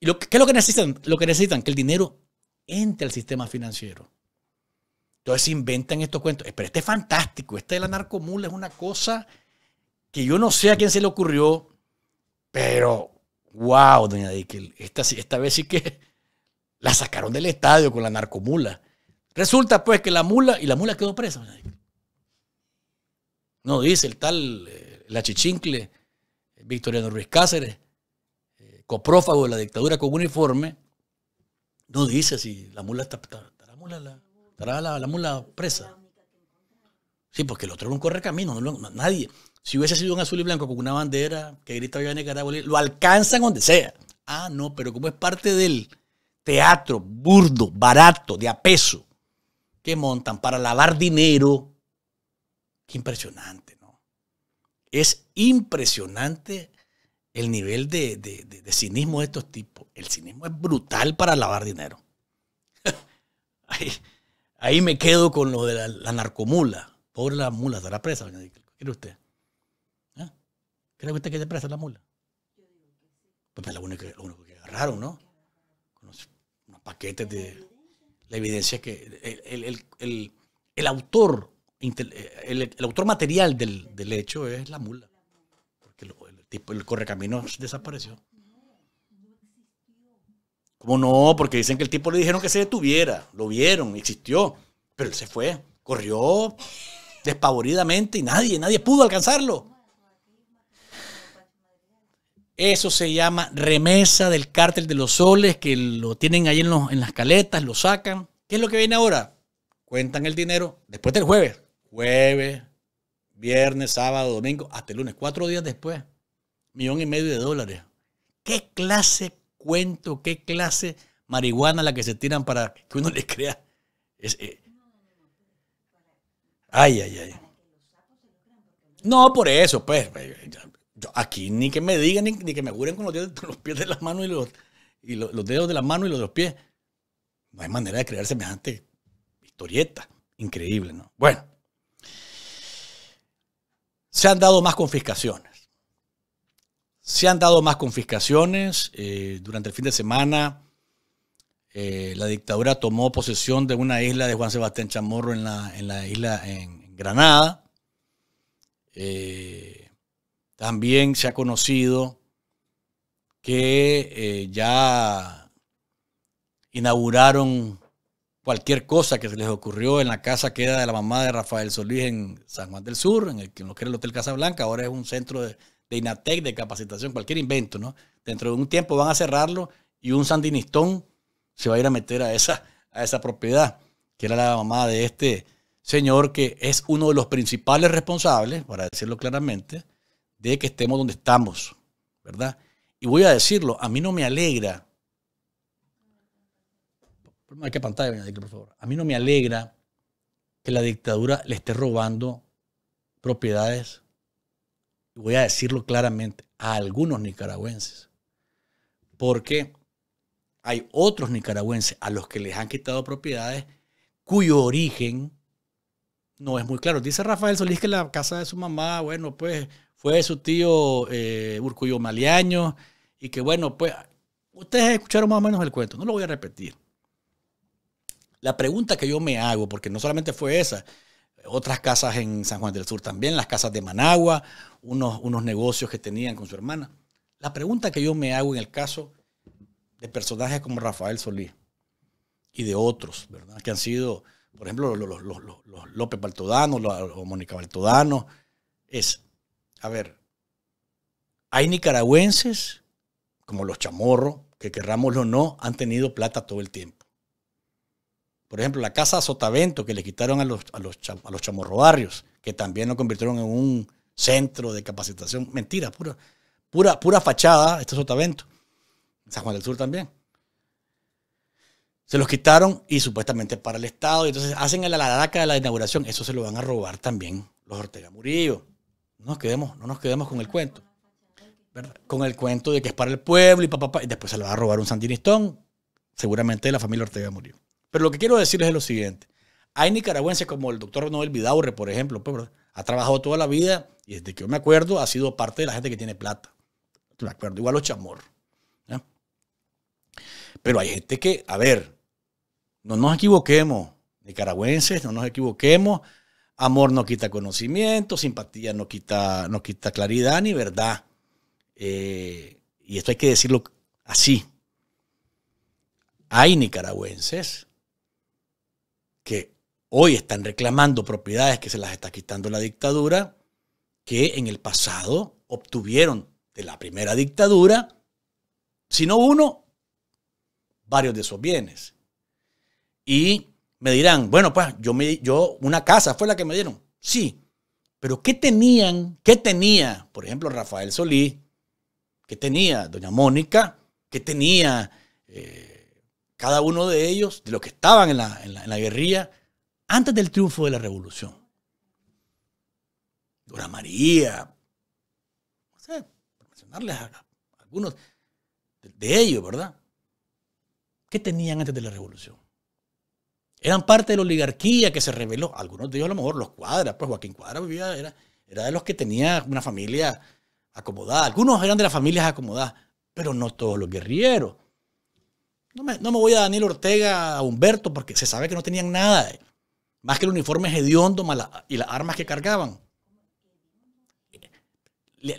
y lo, ¿qué es lo que necesitan? Lo que necesitan, que el dinero entre al sistema financiero. Entonces inventan estos cuentos. Eh, pero este es fantástico. Esta de la narcomula es una cosa que yo no sé a quién se le ocurrió, pero wow, doña Dickel. Esta, esta vez sí que la sacaron del estadio con la narcomula. Resulta pues que la mula, y la mula quedó presa. Doña no dice el tal, eh, la chichincle, Victoriano Ruiz Cáceres, eh, coprófago de la dictadura con uniforme, no dice si la mula está, Estará la, mula presa. Sí, porque el otro no un camino, nadie. Si hubiese sido un azul y blanco con una bandera que grita Viva Nicaragua, lo alcanzan donde sea. Ah, no, pero como es parte del teatro burdo, barato, de apeso, que montan para lavar dinero, qué impresionante, ¿no? Es impresionante el nivel de, de cinismo de estos tipos. El cinismo es brutal para lavar dinero. Ay Ahí me quedo con lo de la, narcomula. por la mula, la presa, ¿Qué cree usted? ¿Ah? ¿Cree usted que esté presa la mula? Pues, pues la lo único que agarraron, ¿no? Con unos, paquetes de... La evidencia es que el, el, el, el autor, el, autor material del, del, hecho es la mula. Porque el, tipo, el correcaminos desapareció. ¿Cómo no? Porque dicen que el tipo le dijeron que se detuviera. Lo vieron, existió. Pero él se fue. Corrió despavoridamente y nadie, nadie pudo alcanzarlo. Eso se llama remesa del cártel de los soles, que lo tienen ahí en, las caletas, lo sacan. ¿Qué es lo que viene ahora? Cuentan el dinero después del jueves. Jueves, viernes, sábado, domingo, hasta el lunes, cuatro días después. Millón y medio de dólares. ¿Qué clase cuento, qué clase marihuana la que se tiran para que uno les crea. Eh, ay, ay, ay. No, por eso, pues. Eh, aquí ni que me digan, ni, que me juren con los, dedos, los pies de las manos y, los, los, dedos de la mano y los de los pies. No hay manera de crear semejante historieta. Increíble, ¿no? Bueno. Se han dado más confiscaciones. Se han dado más confiscaciones. Eh, durante el fin de semana, eh, la dictadura tomó posesión de una isla de Juan Sebastián Chamorro en la, isla en Granada. Eh, también se ha conocido que ya inauguraron cualquier cosa que se les ocurrió en la casa que era de la mamá de Rafael Solís en San Juan del Sur, en, el, que no cree el Hotel Casablanca, ahora es un centro de, de INATEC, de capacitación, cualquier invento, ¿no? Dentro de un tiempo van a cerrarlo y un sandinistón se va a ir a meter a esa, a esa propiedad, que era la mamá de este señor que es uno de los principales responsables, para decirlo claramente, de que estemos donde estamos, ¿verdad? Y voy a decirlo, a mí no me alegra. qué pantalla, por favor. A mí no me alegra que la dictadura le esté robando propiedades voy a decirlo claramente, a algunos nicaragüenses. Porque hay otros nicaragüenses a los que les han quitado propiedades cuyo origen no es muy claro. Dice Rafael Solís que la casa de su mamá, bueno, pues fue de su tío eh, Urcuyo Maliaño y que bueno, pues ustedes escucharon más o menos el cuento, no lo voy a repetir. La pregunta que yo me hago, porque no solamente fue esa, otras casas en San Juan del Sur también, las casas de Managua, unos, unos negocios que tenían con su hermana. La pregunta que yo me hago en el caso de personajes como Rafael Solís y de otros, ¿verdad? Que han sido, por ejemplo, los, los, López Baltodano, o Mónica Baltodano, es, a ver, hay nicaragüenses, como los chamorros, que querramos o no, han tenido plata todo el tiempo. Por ejemplo, la casa Sotavento que le quitaron a los, a los, que también lo convirtieron en un centro de capacitación. Mentira, pura, pura, pura fachada, este Sotavento. San Juan del Sur también. Se los quitaron y supuestamente para el Estado. Y entonces hacen la alaraca de la inauguración. Eso se lo van a robar también los Ortega Murillo. No nos quedemos, no nos quedemos con el cuento. Con el cuento de que es para el pueblo y papá. y después se lo va a robar un sandinistón, seguramente la familia Ortega Murillo. Pero lo que quiero decirles es lo siguiente. Hay nicaragüenses como el doctor Noel Vidaurre, por ejemplo, pues, ha trabajado toda la vida y desde que yo me acuerdo ha sido parte de la gente que tiene plata. Me acuerdo, igual los Chamor Pero hay gente que, a ver, no nos equivoquemos, nicaragüenses, no nos equivoquemos. Amor no quita conocimiento, simpatía no quita, no quita claridad ni verdad. Eh, y esto hay que decirlo así. Hay nicaragüenses que hoy están reclamando propiedades que se las está quitando la dictadura, que en el pasado obtuvieron de la primera dictadura, si no uno, varios de esos bienes. Y me dirán, bueno, pues yo, me, yo una casa fue la que me dieron. Sí, pero ¿qué tenían? ¿Qué tenía, por ejemplo, Rafael Solís? ¿Qué tenía Doña Mónica? ¿Qué tenía eh, cada uno de ellos, de los que estaban en la, guerrilla, antes del triunfo de la revolución. Dora María, no sé, para mencionarles a, algunos de, ellos, ¿verdad? ¿Qué tenían antes de la revolución? Eran parte de la oligarquía que se reveló. Algunos de ellos a lo mejor los Cuadras, pues Joaquín Cuadra vivía, era, era de los que tenía una familia acomodada. Algunos eran de las familias acomodadas, pero no todos los guerrilleros. No me, voy a Daniel Ortega, a Humberto, porque se sabe que no tenían nada. Eh. Más que el uniforme hediondo mala, y las armas que cargaban.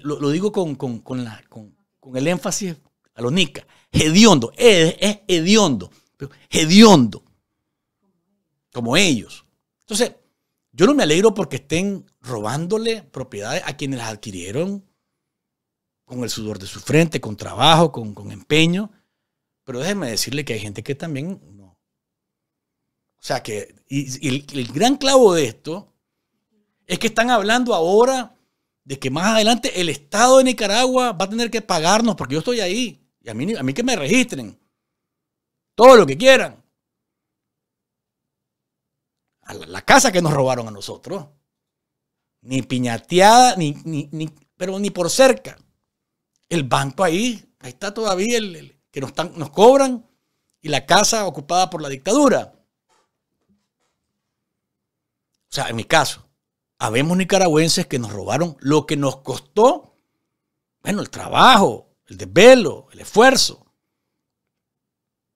Lo, digo con, la, con, el énfasis a lo nica. Hediondo. Es, hediondo. hediondo. Como ellos. Entonces, yo no me alegro porque estén robándole propiedades a quienes las adquirieron con el sudor de su frente, con trabajo, con empeño. Pero déjeme decirle que hay gente que también no. O sea que, el, gran clavo de esto es que están hablando ahora de que más adelante el Estado de Nicaragua va a tener que pagarnos porque yo estoy ahí. Y a mí, a mí que me registren. Todo lo que quieran. la, casa que nos robaron a nosotros. Ni piñateada, ni, pero ni por cerca. El banco ahí, ahí está todavía el que nos, cobran y la casa ocupada por la dictadura. O sea, en mi caso, habemos nicaragüenses que nos robaron lo que nos costó, bueno, el trabajo, el desvelo, el esfuerzo,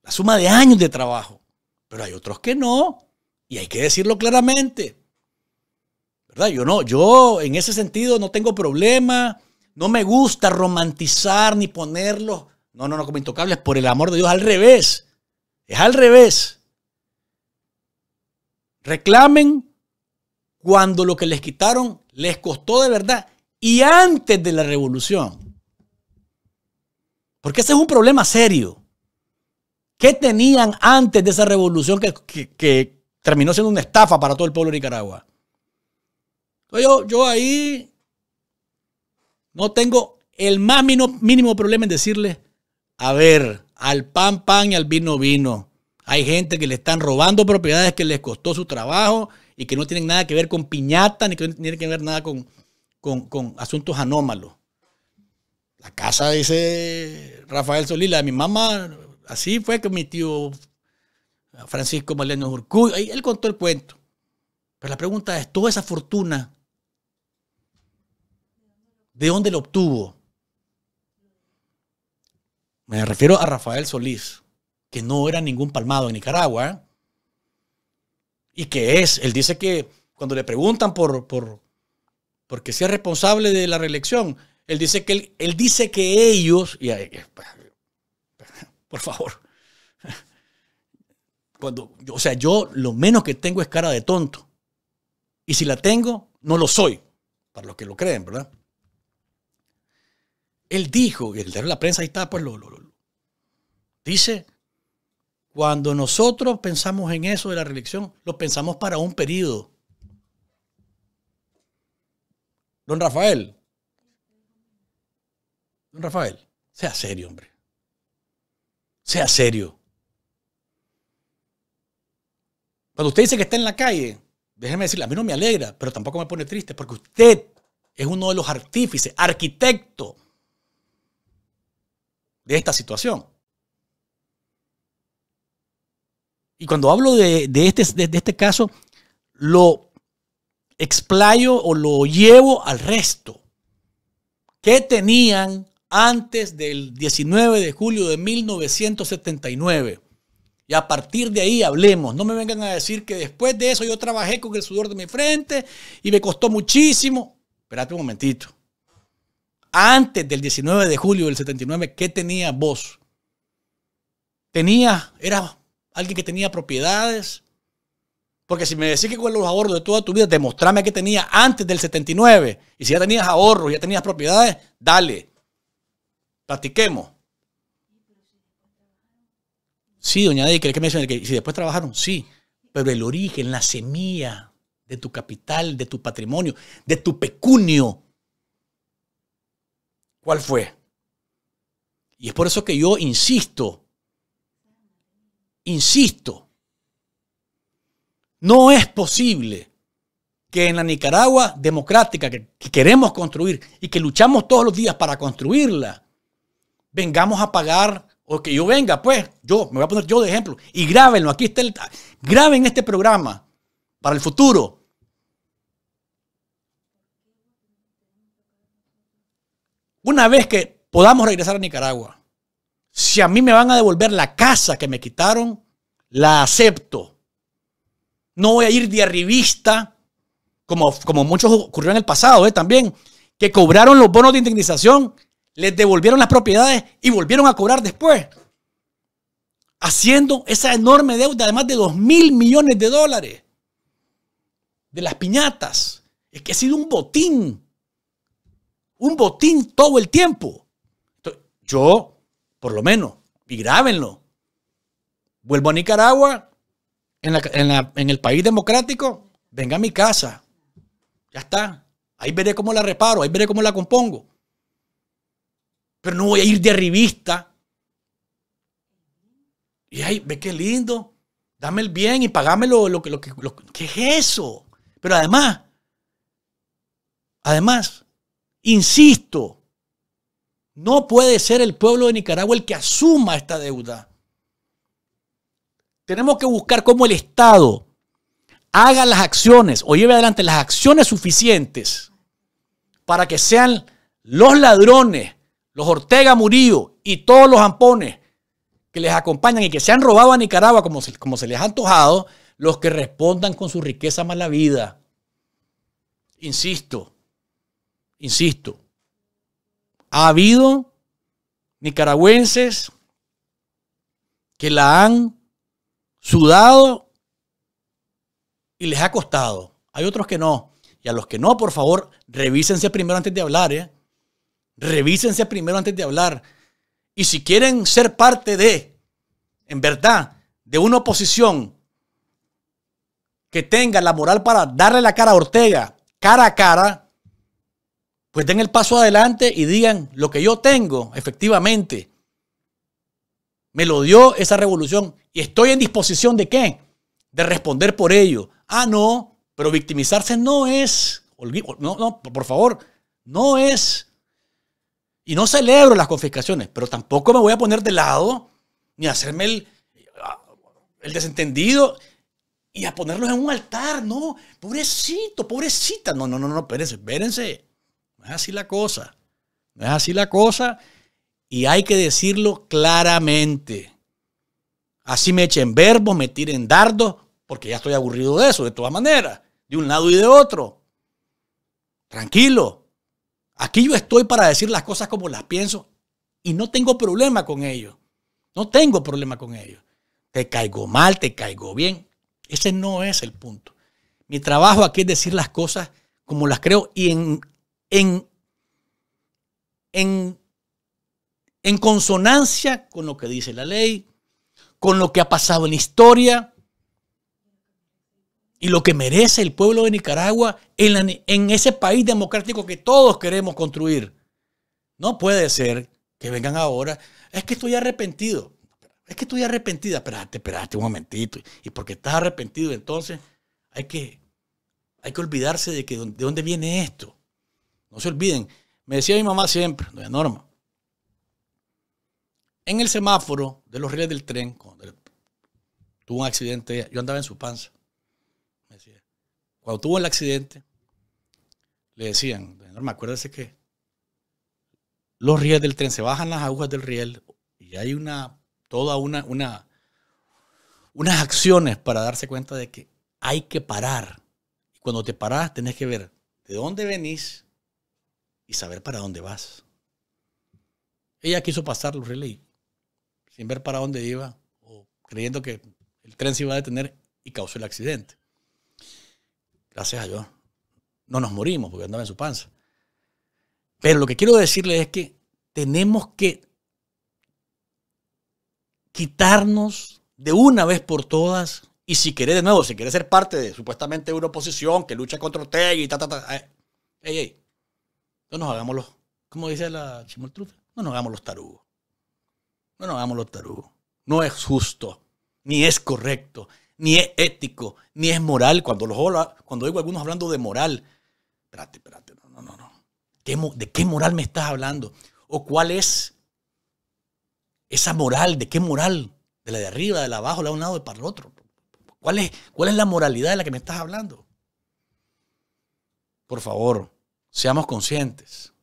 la suma de años de trabajo. Pero hay otros que no, y hay que decirlo claramente. ¿Verdad? Yo no, yo en ese sentido no tengo problema, no me gusta romantizar ni ponerlos no, no, no, como intocables, por el amor de Dios, al revés. Es al revés. Reclamen cuando lo que les quitaron les costó de verdad y antes de la revolución. Porque ese es un problema serio. ¿Qué tenían antes de esa revolución que, terminó siendo una estafa para todo el pueblo de Nicaragua? Yo, yo ahí no tengo el más mínimo, mínimo problema en decirles a ver, al pan pan y al vino vino. Hay gente que le están robando propiedades que les costó su trabajo y que no tienen nada que ver con piñata ni que no tienen que ver nada con, con, asuntos anómalos. La casa, dice Rafael Solila, de mi mamá, así fue que mi tío Francisco Maleno Urcuy, él contó el cuento. Pero la pregunta es, toda esa fortuna, ¿de dónde la obtuvo? Me refiero a Rafael Solís, que no era ningún palmado en Nicaragua. Y que es, él dice que cuando le preguntan por, por porque si es responsable de la reelección, él dice que, él, dice que ellos, y, eh, por favor, cuando, o sea, yo lo menos que tengo es cara de tonto. Y si la tengo, no lo soy, para los que lo creen, ¿verdad? Él dijo, y el de la prensa ahí está, pues lo, Dice, cuando nosotros pensamos en eso de la reelección, lo pensamos para un periodo. Don Rafael. Don Rafael, sea serio, hombre. Sea serio. Cuando usted dice que está en la calle, déjeme decirle, a mí no me alegra, pero tampoco me pone triste, porque usted es uno de los artífices, arquitecto de esta situación. Y cuando hablo de, este, este caso, lo explayo o lo llevo al resto. ¿Qué tenían antes del 19 de julio de 1979? Y a partir de ahí hablemos. No me vengan a decir que después de eso yo trabajé con el sudor de mi frente y me costó muchísimo. Espérate un momentito. Antes del 19 de julio del 79, ¿qué tenías vos? tenía era alguien que tenía propiedades. Porque si me decís que con los ahorros de toda tu vida, demostrame que tenía antes del 79. Y si ya tenías ahorros, ya tenías propiedades, dale. Platiquemos. Sí, doña Dey, ¿qué que me que si después trabajaron? Sí, pero el origen, la semilla de tu capital, de tu patrimonio, de tu pecunio, ¿cuál fue? Y es por eso que yo insisto insisto, no es posible que en la Nicaragua democrática que, queremos construir y que luchamos todos los días para construirla, vengamos a pagar, o que yo venga, pues, yo, me voy a poner yo de ejemplo, y grábenlo, aquí está el, graben este programa para el futuro. Una vez que podamos regresar a Nicaragua, si a mí me van a devolver la casa que me quitaron, la acepto. No voy a ir de arribista, como, como muchos ocurrió en el pasado ¿eh? también, que cobraron los bonos de indemnización, les devolvieron las propiedades y volvieron a cobrar después. Haciendo esa enorme deuda de más de 2 mil millones de dólares. De las piñatas. Es que ha sido un botín. Un botín todo el tiempo. yo por lo menos, y grábenlo. Vuelvo a Nicaragua, en, el país democrático, venga a mi casa. Ya está. Ahí veré cómo la reparo, ahí veré cómo la compongo. Pero no voy a ir de revista. Y ahí, ve qué lindo. Dame el bien y pagámelo, lo, que lo, ¿Qué es eso? Pero además, además, insisto, no puede ser el pueblo de Nicaragua el que asuma esta deuda. Tenemos que buscar cómo el Estado haga las acciones o lleve adelante las acciones suficientes para que sean los ladrones, los Ortega Murillo y todos los ampones que les acompañan y que se han robado a Nicaragua como se, les ha antojado, los que respondan con su riqueza mala vida. Insisto, insisto, ha habido nicaragüenses que la han sudado y les ha costado. Hay otros que no. Y a los que no, por favor, revísense primero antes de hablar. ¿eh? Revísense primero antes de hablar. Y si quieren ser parte de, en verdad, de una oposición que tenga la moral para darle la cara a Ortega cara a cara, pues den el paso adelante y digan, lo que yo tengo, efectivamente, me lo dio esa revolución y estoy en disposición de qué? De responder por ello. Ah, no, pero victimizarse no es, no, no, por favor, no es. Y no celebro las confiscaciones, pero tampoco me voy a poner de lado ni hacerme el, ah, el desentendido y a ponerlos en un altar, no, pobrecito, pobrecita, no, no, no, no, espérense, espérense. No es así la cosa. No es así la cosa y hay que decirlo claramente. Así me echen verbos, me tiren dardos, porque ya estoy aburrido de eso, de todas maneras, de un lado y de otro. Tranquilo. Aquí yo estoy para decir las cosas como las pienso y no tengo problema con ello. No tengo problema con ello. Te caigo mal, te caigo bien. Ese no es el punto. Mi trabajo aquí es decir las cosas como las creo y en en, consonancia con lo que dice la ley, con lo que ha pasado en la historia y lo que merece el pueblo de Nicaragua en, en ese país democrático que todos queremos construir. No puede ser que vengan ahora, es que estoy arrepentido. Es que estoy arrepentida. Espérate, espérate un momentito. Y porque estás arrepentido, entonces hay que, hay que olvidarse de, que, de dónde viene esto. No se olviden. Me decía mi mamá siempre, doña Norma, en el semáforo de los rieles del tren, cuando tuvo un accidente, yo andaba en su panza. Me decía, cuando tuvo el accidente, le decían, doña Norma, acuérdese que los rieles del tren se bajan las agujas del riel y hay una, toda una, una, unas acciones para darse cuenta de que hay que parar. Y cuando te paras, tenés que ver de dónde venís, y saber para dónde vas. Ella quiso pasar los relay sin ver para dónde iba o creyendo que el tren se iba a detener y causó el accidente. Gracias a Dios. No nos morimos porque andaba en su panza. Pero lo que quiero decirle es que tenemos que quitarnos de una vez por todas y si querés de nuevo, si quiere ser parte de supuestamente una oposición que lucha contra usted. y ta, ta, ta. Eh, ey, ey. No nos hagamos los, como dice la chimoltrufa, no nos hagamos los tarugos. No nos hagamos los tarugos. No es justo, ni es correcto, ni es ético, ni es moral. Cuando, los, cuando oigo a algunos hablando de moral, espérate, espérate, no, no, no. no. ¿De qué moral me estás hablando? ¿O cuál es esa moral? ¿De qué moral? ¿De la de arriba, de la abajo, de un lado, de para el otro? ¿Cuál es, ¿Cuál es la moralidad de la que me estás hablando? Por favor, Seamos conscientes.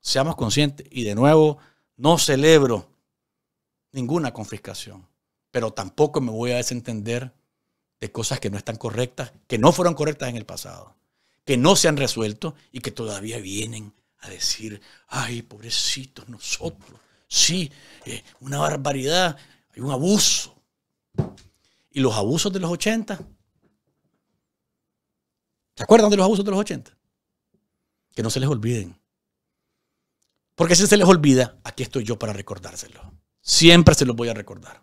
Seamos conscientes. Y de nuevo, no celebro ninguna confiscación, pero tampoco me voy a desentender de cosas que no están correctas, que no fueron correctas en el pasado, que no se han resuelto y que todavía vienen a decir, ay, pobrecitos nosotros, sí, eh, una barbaridad, hay un abuso. Y los abusos de los 80, ¿se acuerdan de los abusos de los 80? Que no se les olviden. Porque si se les olvida, aquí estoy yo para recordárselo. Siempre se los voy a recordar.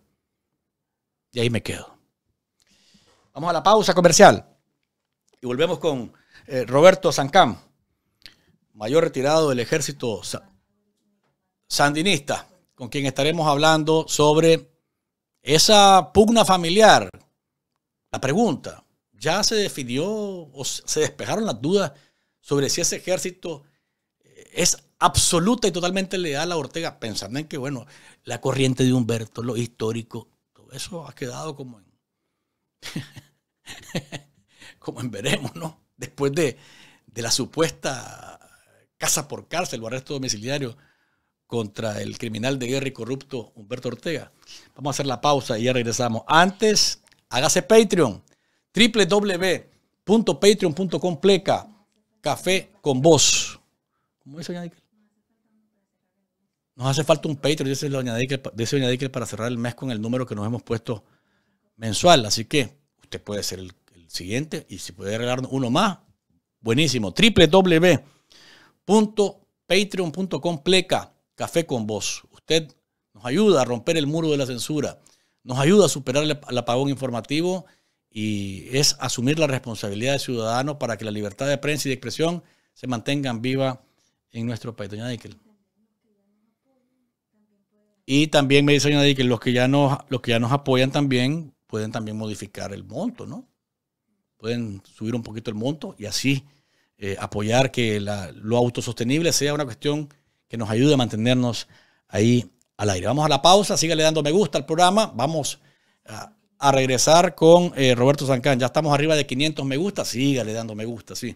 Y ahí me quedo. Vamos a la pausa comercial. Y volvemos con eh, Roberto Sancam, mayor retirado del ejército sandinista, con quien estaremos hablando sobre esa pugna familiar. La pregunta, ¿ya se definió o se despejaron las dudas sobre si ese ejército eh, es absoluta y totalmente leal a Ortega, pensando en que, bueno, la corriente de Humberto, lo histórico, todo eso ha quedado como en, como en veremos, ¿no? Después de, de la supuesta casa por cárcel o arresto domiciliario contra el criminal de guerra y corrupto Humberto Ortega. Vamos a hacer la pausa y ya regresamos. Antes, hágase Patreon, www.patreon.com pleca Café con vos. ¿Cómo dice Doña Dickel? Nos hace falta un Patreon, dice Doña Dickel dice para cerrar el mes con el número que nos hemos puesto mensual. Así que usted puede ser el, siguiente y si puede regalarnos uno más, buenísimo. www.patreon.com pleca café con vos. Usted nos ayuda a romper el muro de la censura, nos ayuda a superar el apagón informativo y es asumir la responsabilidad de ciudadano para que la libertad de prensa y de expresión se mantengan viva en nuestro país. Doña Dickel. Y también me dice Doña que los que ya nos, los que ya nos apoyan también pueden también modificar el monto, ¿no? Pueden subir un poquito el monto y así eh, apoyar que lo autosostenible sea una cuestión que nos ayude a mantenernos ahí al aire. Vamos a la pausa, sígale dando me gusta al programa, vamos a a regresar con eh, Roberto Zancán. Ya estamos arriba de 500 me gusta. Sígale dando me gusta, sí.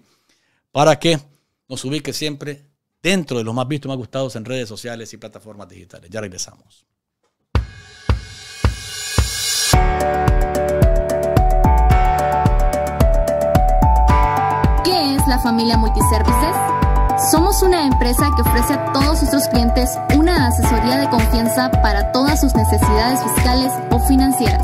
Para que nos ubique siempre dentro de los más vistos y más gustados en redes sociales y plataformas digitales. Ya regresamos. ¿Qué es la familia Multiservices? Somos una empresa que ofrece a todos nuestros clientes una asesoría de confianza para todas sus necesidades fiscales o financieras